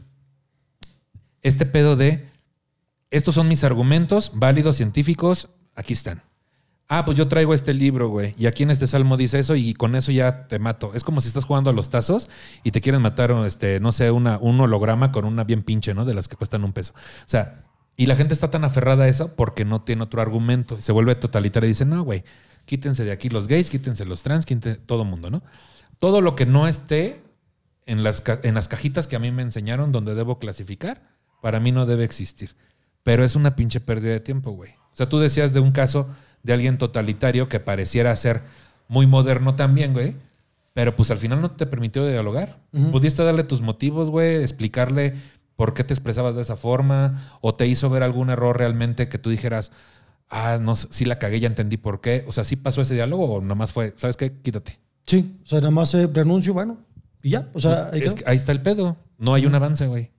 este pedo de, estos son mis argumentos válidos, científicos, aquí están. Ah, pues yo traigo este libro, güey, y aquí en este salmo dice eso y con eso ya te mato. Es como si estás jugando a los tazos y te quieren matar, este, no sé, una, un holograma con una bien pinche, ¿no? De las que cuestan un peso. O sea, y la gente está tan aferrada a eso porque no tiene otro argumento. Se vuelve totalitario y dice, no, güey, quítense de aquí los gays, quítense los trans, quítense todo el mundo, ¿no? Todo lo que no esté en las, en las cajitas que a mí me enseñaron donde debo clasificar, para mí no debe existir. Pero es una pinche pérdida de tiempo, güey. O sea, tú decías de un caso de alguien totalitario que pareciera ser muy moderno también, güey. Pero pues al final no te permitió dialogar. Pudiste darle tus motivos, güey, explicarle por qué te expresabas de esa forma o te hizo ver algún error realmente que tú dijeras, ah, no, sí la cagué, ya entendí por qué. O sea, ¿sí pasó ese diálogo o nomás fue, ¿sabes qué? Quítate. Sí, o sea, nada más eh, renuncio, bueno, y ya. O sea, pues, ahí, está el pedo. No hay un avance, güey.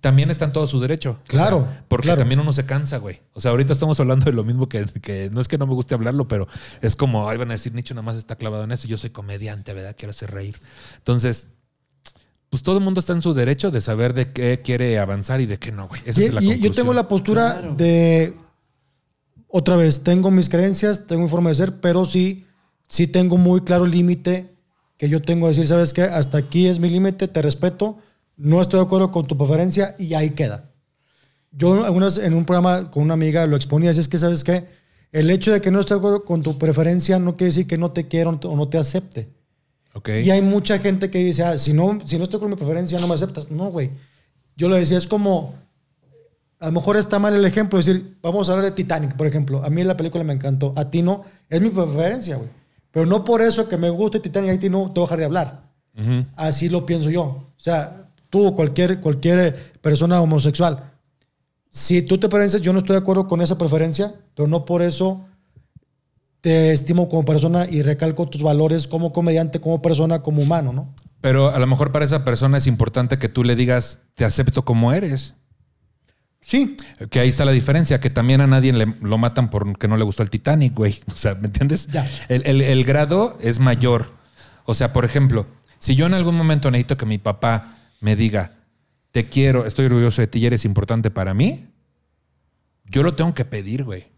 También está en todo su derecho. Claro. porque también uno se cansa, güey. O sea, ahorita estamos hablando de lo mismo que, no es que no me guste hablarlo, pero es como, ahí van a decir, Nicho nada más está clavado en eso. Yo soy comediante, ¿verdad? Quiero hacer reír. Entonces, pues todo el mundo está en su derecho de saber de qué quiere avanzar y de qué no, güey. Esa es la conclusión. Yo tengo la postura de, otra vez, tengo mis creencias, tengo mi forma de ser, pero sí, sí tengo muy claro el límite que yo tengo de decir, ¿sabes qué? Hasta aquí es mi límite, te respeto, no estoy de acuerdo con tu preferencia y ahí queda. Yo algunas en un programa con una amiga lo exponía, así es que, ¿sabes qué? El hecho de que no esté de acuerdo con tu preferencia no quiere decir que no te quiero o no te acepte. Y hay mucha gente que dice, ah, si no, si no estoy con mi preferencia, no me aceptas. No, güey. Yo lo decía, es como, a lo mejor está mal el ejemplo, decir, vamos a hablar de Titanic, por ejemplo. A mí la película me encantó, a ti no, es mi preferencia, güey. Pero no por eso que me guste Titanic, a ti no, te voy a dejar de hablar. Así lo pienso yo. O sea, tú cualquier, cualquier eh, persona homosexual, si tú te preferencias, yo no estoy de acuerdo con esa preferencia, pero no por eso te estimo como persona y recalco tus valores como comediante, como persona, como humano, ¿no? Pero a lo mejor para esa persona es importante que tú le digas, te acepto como eres. Sí. Que ahí está la diferencia, que también a nadie lo matan porque no le gustó el Titanic, güey. (laughs) O sea, ¿me entiendes? El, grado es mayor. O sea, por ejemplo, si yo en algún momento necesito que mi papá me diga, te quiero, estoy orgulloso de ti y eres importante para mí, yo lo tengo que pedir, güey.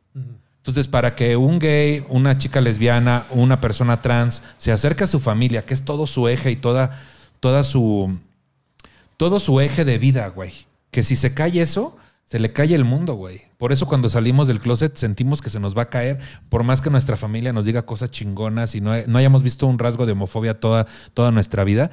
Entonces, para que un gay, una chica lesbiana, una persona trans se acerque a su familia, que es todo su eje y toda, toda su. todo su eje de vida, güey. Que si se cae eso, se le cae el mundo, güey. Por eso cuando salimos del closet sentimos que se nos va a caer, por más que nuestra familia nos diga cosas chingonas y no, hayamos visto un rasgo de homofobia toda, toda nuestra vida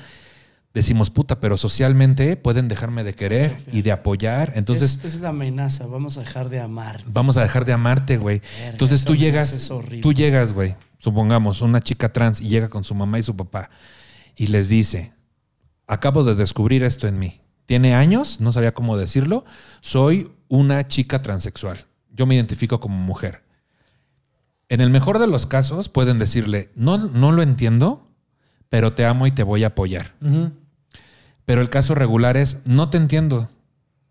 decimos, puta, pero socialmente pueden dejarme de querer y de apoyar. Entonces. Es, es, la amenaza, vamos a dejar de amar. Vamos a dejar de amarte, güey. Entonces tú llegas, tú llegas, güey, supongamos, una chica trans y llega con su mamá y su papá y les dice, acabo de descubrir esto en mí. Tiene años, no sabía cómo decirlo, soy una chica transexual. Yo me identifico como mujer. En el mejor de los casos pueden decirle, no, no lo entiendo, pero te amo y te voy a apoyar. Pero el caso regular es, no te entiendo,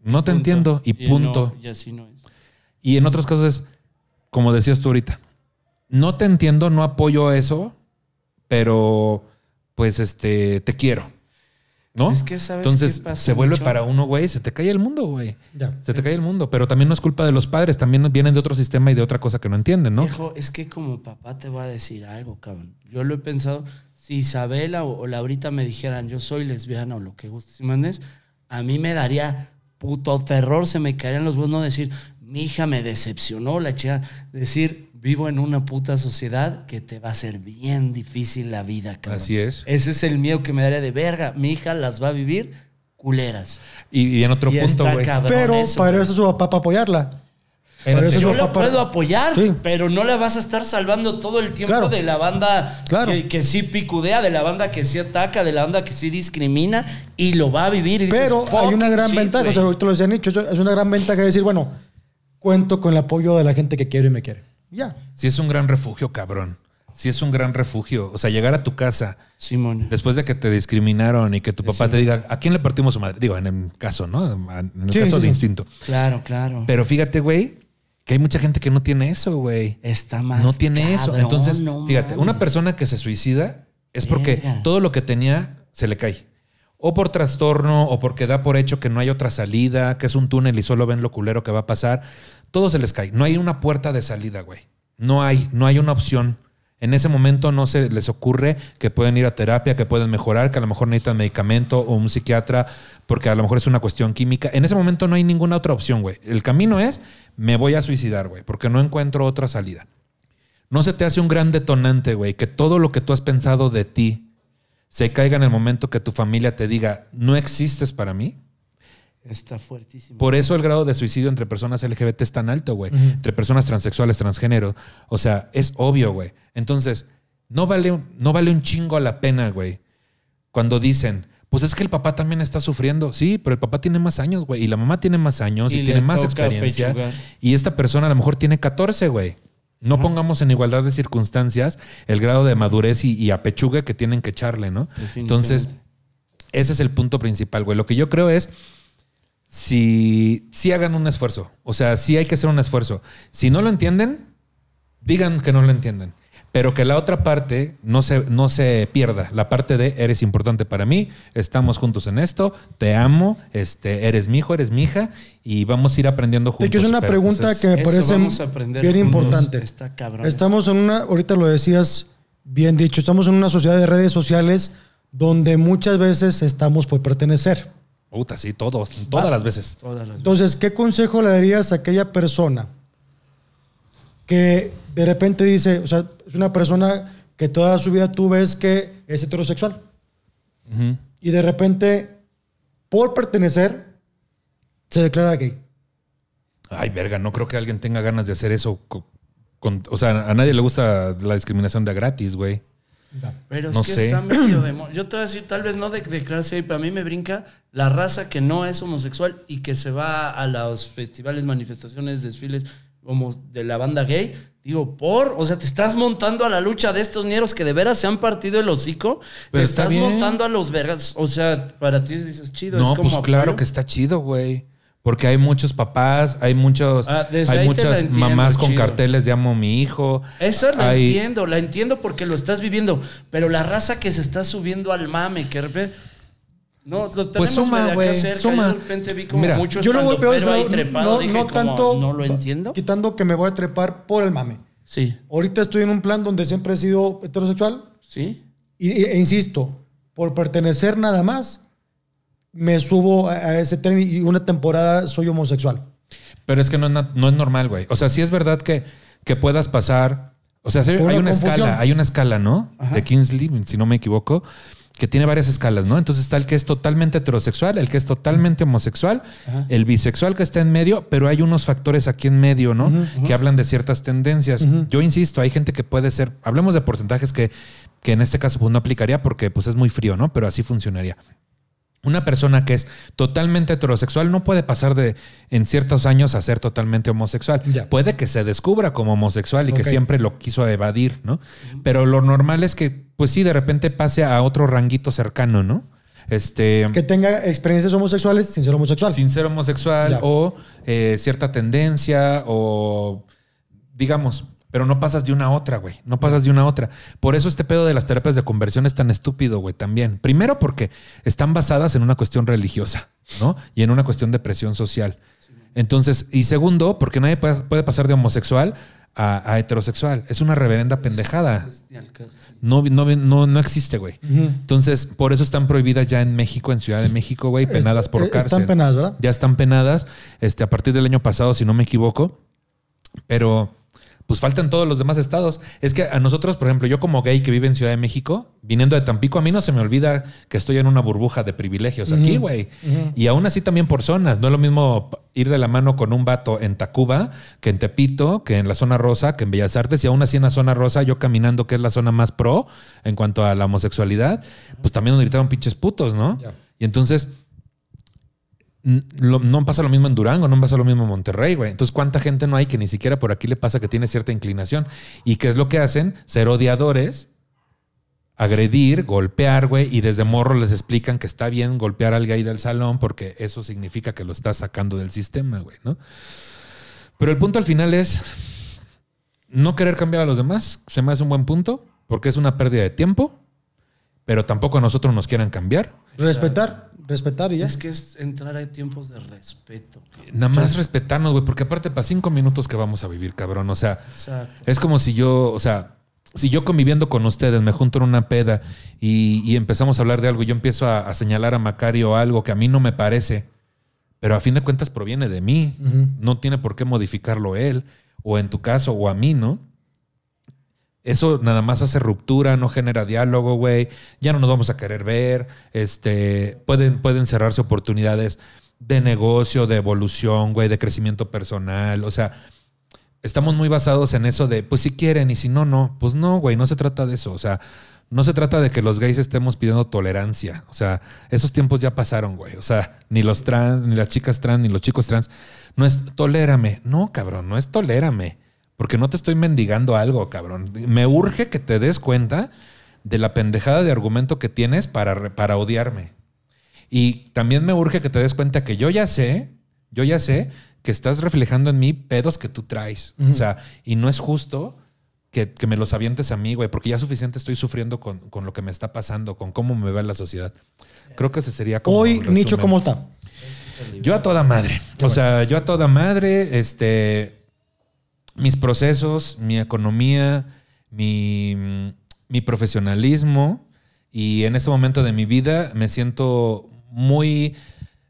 no te entiendo y, punto. y en otros casos es, como decías tú ahorita, no te entiendo, no apoyo eso, pero pues este, te quiero. ¿No? Entonces se vuelve para uno, güey, se te cae el mundo, güey. Se te cae el mundo, pero también no es culpa de los padres, también vienen de otro sistema y de otra cosa que no entienden, ¿no? es que como papá te va a decir algo, cabrón. Yo lo he pensado, si Isabela o, Laurita me dijeran yo soy lesbiana o lo que gustes a mí me daría puto terror, se me caerían los huevos no decir, mi hija me decepcionó, la chica, decir, vivo en una puta sociedad que te va a ser bien difícil la vida, cabrón. Así es. Ese es el miedo que me daría de verga, mi hija las va a vivir culeras. Y, en otro puesto, punto, güey. Pero para eso su papá para apoyarla yo la puedo apoyar, pero no la vas a estar salvando todo el tiempo de la banda que, sí picudea, de la banda que sí ataca, de la banda que sí discrimina y lo va a vivir. pero hay una gran ventaja, o sea, ahorita lo han dicho, es una gran ventaja decir, bueno, cuento con el apoyo de la gente que quiere y me quiere. Ya. Yeah. es un gran refugio, cabrón. si es un gran refugio. O sea, llegar a tu casa Simón. después de que te discriminaron y que tu papá te diga, ¿a quién le partimos su madre? Digo, en el caso, ¿no? En el caso de instinto. Claro, claro. Pero fíjate, güey, que hay mucha gente que no tiene eso, güey. Está más. No tiene eso. Entonces, fíjate, una persona que se suicida es porque todo lo que tenía se le cae. O por trastorno, o porque da por hecho que no hay otra salida, que es un túnel y solo ven lo culero que va a pasar. Todo se les cae. No hay una puerta de salida, güey. No hay, no hay una opción. En ese momento no se les ocurre que pueden ir a terapia, que pueden mejorar, que a lo mejor necesitan medicamento o un psiquiatra, porque a lo mejor es una cuestión química. En ese momento no hay ninguna otra opción, güey. El camino es, me voy a suicidar, güey, porque no encuentro otra salida. No se te hace un gran detonante, güey, que todo lo que tú has pensado de ti se caiga en el momento que tu familia te diga, no existes para mí. Está fuertísimo. Por eso el grado de suicidio entre personas LGBT es tan alto, güey. Entre personas transexuales, transgénero. O sea, es obvio, güey. Entonces, no vale, no vale un chingo la pena, güey. Cuando dicen, pues es que el papá también está sufriendo. Sí, pero el papá tiene más años, güey. Y la mamá tiene más años y, tiene más experiencia. Y esta persona a lo mejor tiene 14, güey. No pongamos en igualdad de circunstancias el grado de madurez y, y apechuga que tienen que echarle, ¿no? Entonces, ese es el punto principal, güey. Lo que yo creo es si, si hagan un esfuerzo. O sea, si hay que hacer un esfuerzo. Si no lo entienden, digan que no lo entienden. Pero que la otra parte no se, no se pierda. La parte de eres importante para mí, estamos juntos en esto, te amo, este, eres mi hijo, eres mi hija y vamos a ir aprendiendo juntos. Pues es una pregunta que me parece bien importante. Estamos en una, ahorita lo decías bien dicho, estamos en una sociedad de redes sociales donde muchas veces estamos por pertenecer. Puta, sí, todos, todas las veces. Entonces, ¿qué consejo le darías a aquella persona que de repente dice, o sea, es una persona que toda su vida tú ves que es heterosexual? Y de repente, por pertenecer, se declara gay. Ay, verga, no creo que alguien tenga ganas de hacer eso. o sea, a nadie le gusta la discriminación de gratis, güey. Pero es que está medio de... Yo te voy a decir, tal vez no de, clase pero a mí me brinca la raza que no es homosexual y que se va a los festivales, manifestaciones, desfiles como de la banda gay. Digo, por, o sea, te estás montando a la lucha de estos nieros que de veras se han partido el hocico. te estás montando a los vergas. O sea, para ti dices chido. No, es pues como, pues claro que está chido, güey. Porque hay muchos papás, hay muchos, ah, hay muchas mamás con carteles de amo a mi hijo. Eso la entiendo, la entiendo porque lo estás viviendo. Pero la raza que se está subiendo al mame, que No, lo tenemos pues suma, Yo de repente vi como yo lo peor, no, tanto. lo entiendo. Quitando que me voy a trepar por el mame. Sí. Ahorita estoy en un plan donde siempre he sido heterosexual. Sí. Y, e, e insisto, por pertenecer nada más, me subo a ese tren y una temporada soy homosexual. Pero es que no, es normal, güey. O sea, sí es verdad que, que puedas pasar. O sea, hay una, escala, hay una escala, ¿no? De Kingsley, si no me equivoco, que tiene varias escalas, ¿no? Entonces está el que es totalmente heterosexual, el que es totalmente homosexual, el bisexual que está en medio, pero hay unos factores aquí en medio, ¿no? que hablan de ciertas tendencias. Yo insisto, hay gente que puede ser, hablemos de porcentajes que, que en este caso pues no aplicaría porque pues, es muy frío, ¿no? Pero así funcionaría. Una persona que es totalmente heterosexual no puede pasar de en ciertos años a ser totalmente homosexual. Puede que se descubra como homosexual y que siempre lo quiso evadir, ¿no? Pero lo normal es que, pues sí, de repente pase a otro ranguito cercano, ¿no? Este, que tenga experiencias homosexuales sin ser homosexual. Sin ser homosexual o eh, cierta tendencia o, digamos, pero no pasas de una a otra, güey. No pasas de una a otra. Por eso este pedo de las terapias de conversión es tan estúpido, güey, también. Primero porque están basadas en una cuestión religiosa, ¿no? Y en una cuestión de presión social. Entonces, y segundo, porque nadie puede pasar de homosexual a, heterosexual. Es una reverenda pendejada. No, no, no, existe, güey. Entonces, por eso están prohibidas ya en México, en Ciudad de México, güey, penadas por eh, cárcel. Están penadas, ¿verdad? Ya están penadas, este, a partir del año pasado, si no me equivoco. Pero pues faltan todos los demás estados. Es que a nosotros, por ejemplo, yo como gay que vive en Ciudad de México, viniendo de Tampico, a mí no se me olvida que estoy en una burbuja de privilegios aquí, güey. Y aún así también por zonas. No es lo mismo ir de la mano con un vato en Tacuba que en Tepito, que en la zona rosa, que en Bellas Artes. Y aún así en la zona rosa, yo caminando, que es la zona más pro en cuanto a la homosexualidad, pues también nos gritaron pinches putos, ¿no? Y entonces no pasa lo mismo en Durango, no pasa lo mismo en Monterrey, güey. Entonces, ¿cuánta gente no hay que ni siquiera por aquí le pasa que tiene cierta inclinación? ¿Y qué es lo que hacen? Ser odiadores, agredir, golpear, güey, y desde morro les explican que está bien golpear al gay del salón porque eso significa que lo está sacando del sistema, güey, ¿no? Pero el punto al final es no querer cambiar a los demás, se me hace un buen punto, porque es una pérdida de tiempo, pero tampoco a nosotros nos quieran cambiar, Respetar, respetar y ya. Es que es entrar a tiempos de respeto. Nada más respetarnos, güey, porque aparte para cinco minutos que vamos a vivir, cabrón. O sea, es como si yo, o sea, si yo conviviendo con ustedes me junto en una peda y, empezamos a hablar de algo, yo empiezo a, señalar a Macario algo que a mí no me parece, pero a fin de cuentas proviene de mí, no tiene por qué modificarlo él, o en tu caso, o a mí, ¿no? Eso nada más hace ruptura, no genera diálogo, güey. Ya no nos vamos a querer ver. Este, pueden, pueden cerrarse oportunidades de negocio, de evolución, güey, de crecimiento personal. O sea, estamos muy basados en eso de, pues si quieren y si no, no. Pues no, güey, no se trata de eso. O sea, no se trata de que los gays estemos pidiendo tolerancia. O sea, esos tiempos ya pasaron, güey. O sea, ni los trans, ni las chicas trans, ni los chicos trans. No es tolérame. No, cabrón, no es tolérame. Porque no te estoy mendigando algo, cabrón. Me urge que te des cuenta de la pendejada de argumento que tienes para, para odiarme. Y también me urge que te des cuenta que yo ya sé, yo ya sé que estás reflejando en mí pedos que tú traes. O sea, y no es justo que, me los avientes a mí, güey, porque ya suficiente estoy sufriendo con, lo que me está pasando, con cómo me ve la sociedad. Creo que ese sería como. Hoy, Nicho, ¿cómo está? Yo a toda madre. O sea, yo a toda madre, este mis procesos, mi economía, mi, profesionalismo y en este momento de mi vida me siento muy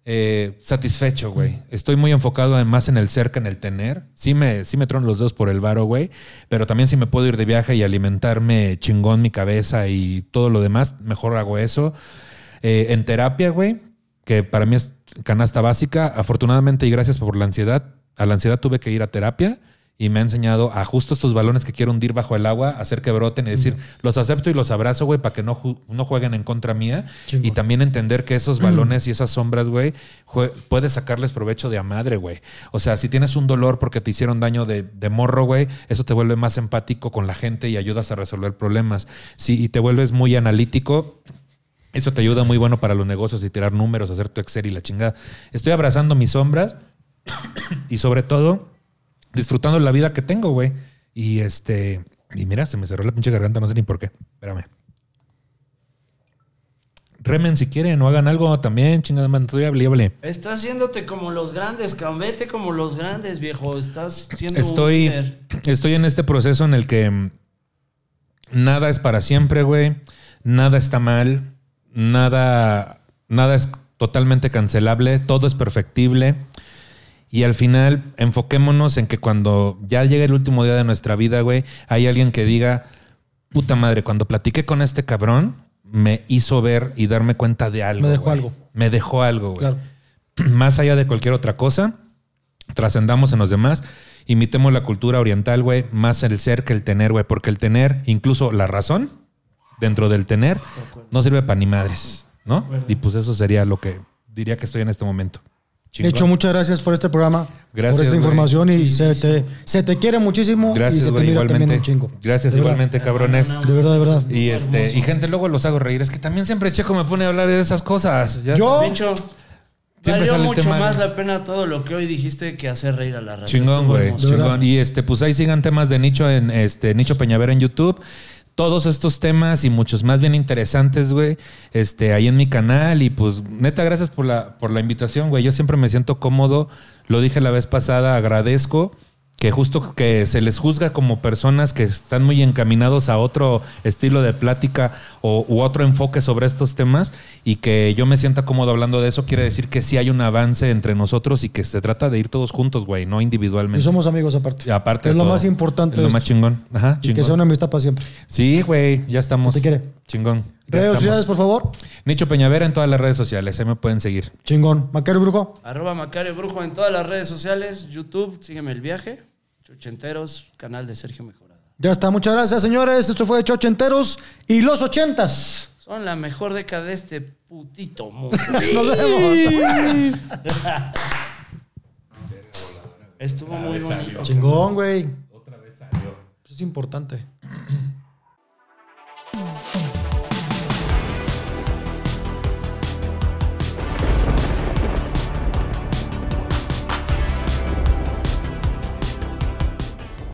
eh, satisfecho, güey. Estoy muy enfocado además en el ser que en el tener. Sí me, sí trono los dos por el varo, güey, pero también si me puedo ir de viaje y alimentarme chingón mi cabeza y todo lo demás, mejor hago eso. Eh, en terapia, güey, que para mí es canasta básica, afortunadamente y gracias por la ansiedad, a la ansiedad tuve que ir a terapia y me ha enseñado a justo estos balones que quiero hundir bajo el agua, hacer que broten y decir, los acepto y los abrazo, güey, para que no, no jueguen en contra mía. Y también entender que esos balones y esas sombras, güey, puedes sacarles provecho de a madre, güey. O sea, si tienes un dolor porque te hicieron daño de, de morro, güey, eso te vuelve más empático con la gente y ayudas a resolver problemas. Si te vuelves muy analítico, eso te ayuda muy bueno para los negocios y tirar números, hacer tu Excel y la chingada. Estoy abrazando mis sombras (coughs) y sobre todo disfrutando la vida que tengo, güey. Y este, y mira, se me cerró la pinche garganta, no sé ni por qué. Espérame. Remen si quieren o hagan algo también, chingada madre, estoy hable. Estás haciéndote como los grandes, cambete como los grandes, viejo. Estás siendo estoy, un estoy en este proceso en el que mm, nada es para siempre, güey. Nada está mal. Nada, nada es totalmente cancelable. Todo es perfectible. Y al final, enfoquémonos en que cuando ya llegue el último día de nuestra vida, güey, hay alguien que diga, puta madre, cuando platiqué con este cabrón, me hizo ver y darme cuenta de algo. Me dejó algo. Me dejó algo, güey. Claro. (clears throat) Más allá de cualquier otra cosa, trascendamos en los demás. Imitemos la cultura oriental, güey, más el ser que el tener, güey, porque el tener, incluso la razón dentro del tener, no sirve para ni madres, ¿no? Y pues eso sería lo que diría que estoy en este momento de hecho muchas gracias por este programa. Por esta información y se te, quiere muchísimo. Gracias, igualmente. Gracias, igualmente, cabrones. De verdad, de verdad. Y, este, y gente, luego los hago reír. Es que también siempre Checo me pone a hablar de esas cosas. Yo. Siempre Valió mucho más la pena todo lo que hoy dijiste que hacer reír a la raza. Chingón, güey. Y este, pues ahí sigan temas de Nicho en este Nicho Peñavera en YouTube todos estos temas y muchos más bien interesantes, güey, este, ahí en mi canal. Y pues, neta, gracias por la, por la invitación, güey. Yo siempre me siento cómodo. Lo dije la vez pasada, agradezco que justo que se les juzga como personas que están muy encaminados a otro estilo de plática o, u otro enfoque sobre estos temas y que yo me sienta cómodo hablando de eso quiere decir que sí hay un avance entre nosotros y que se trata de ir todos juntos, güey, no individualmente. Y somos amigos aparte. Aparte. Es lo más importante. Es lo más chingón. y que sea una amistad para siempre. Sí, güey, ya estamos. Si te quiere. Chingón. Redes sociales, por favor. Nicho Peñavera en todas las redes sociales. Ahí me pueden seguir. Chingón. Macario Brujo. Arroba Macario Brujo en todas las redes sociales. YouTube, sígueme el viaje. Chochenteros, canal de Sergio Mejorada. Ya está, muchas gracias, señores. Esto fue Chochenteros y los ochentas. Son la mejor década de este putito mundo. (laughs) Nos vemos. (laughs) Estuvo muy bonito. Chingón, güey. Otra vez salió. es importante. (clears throat)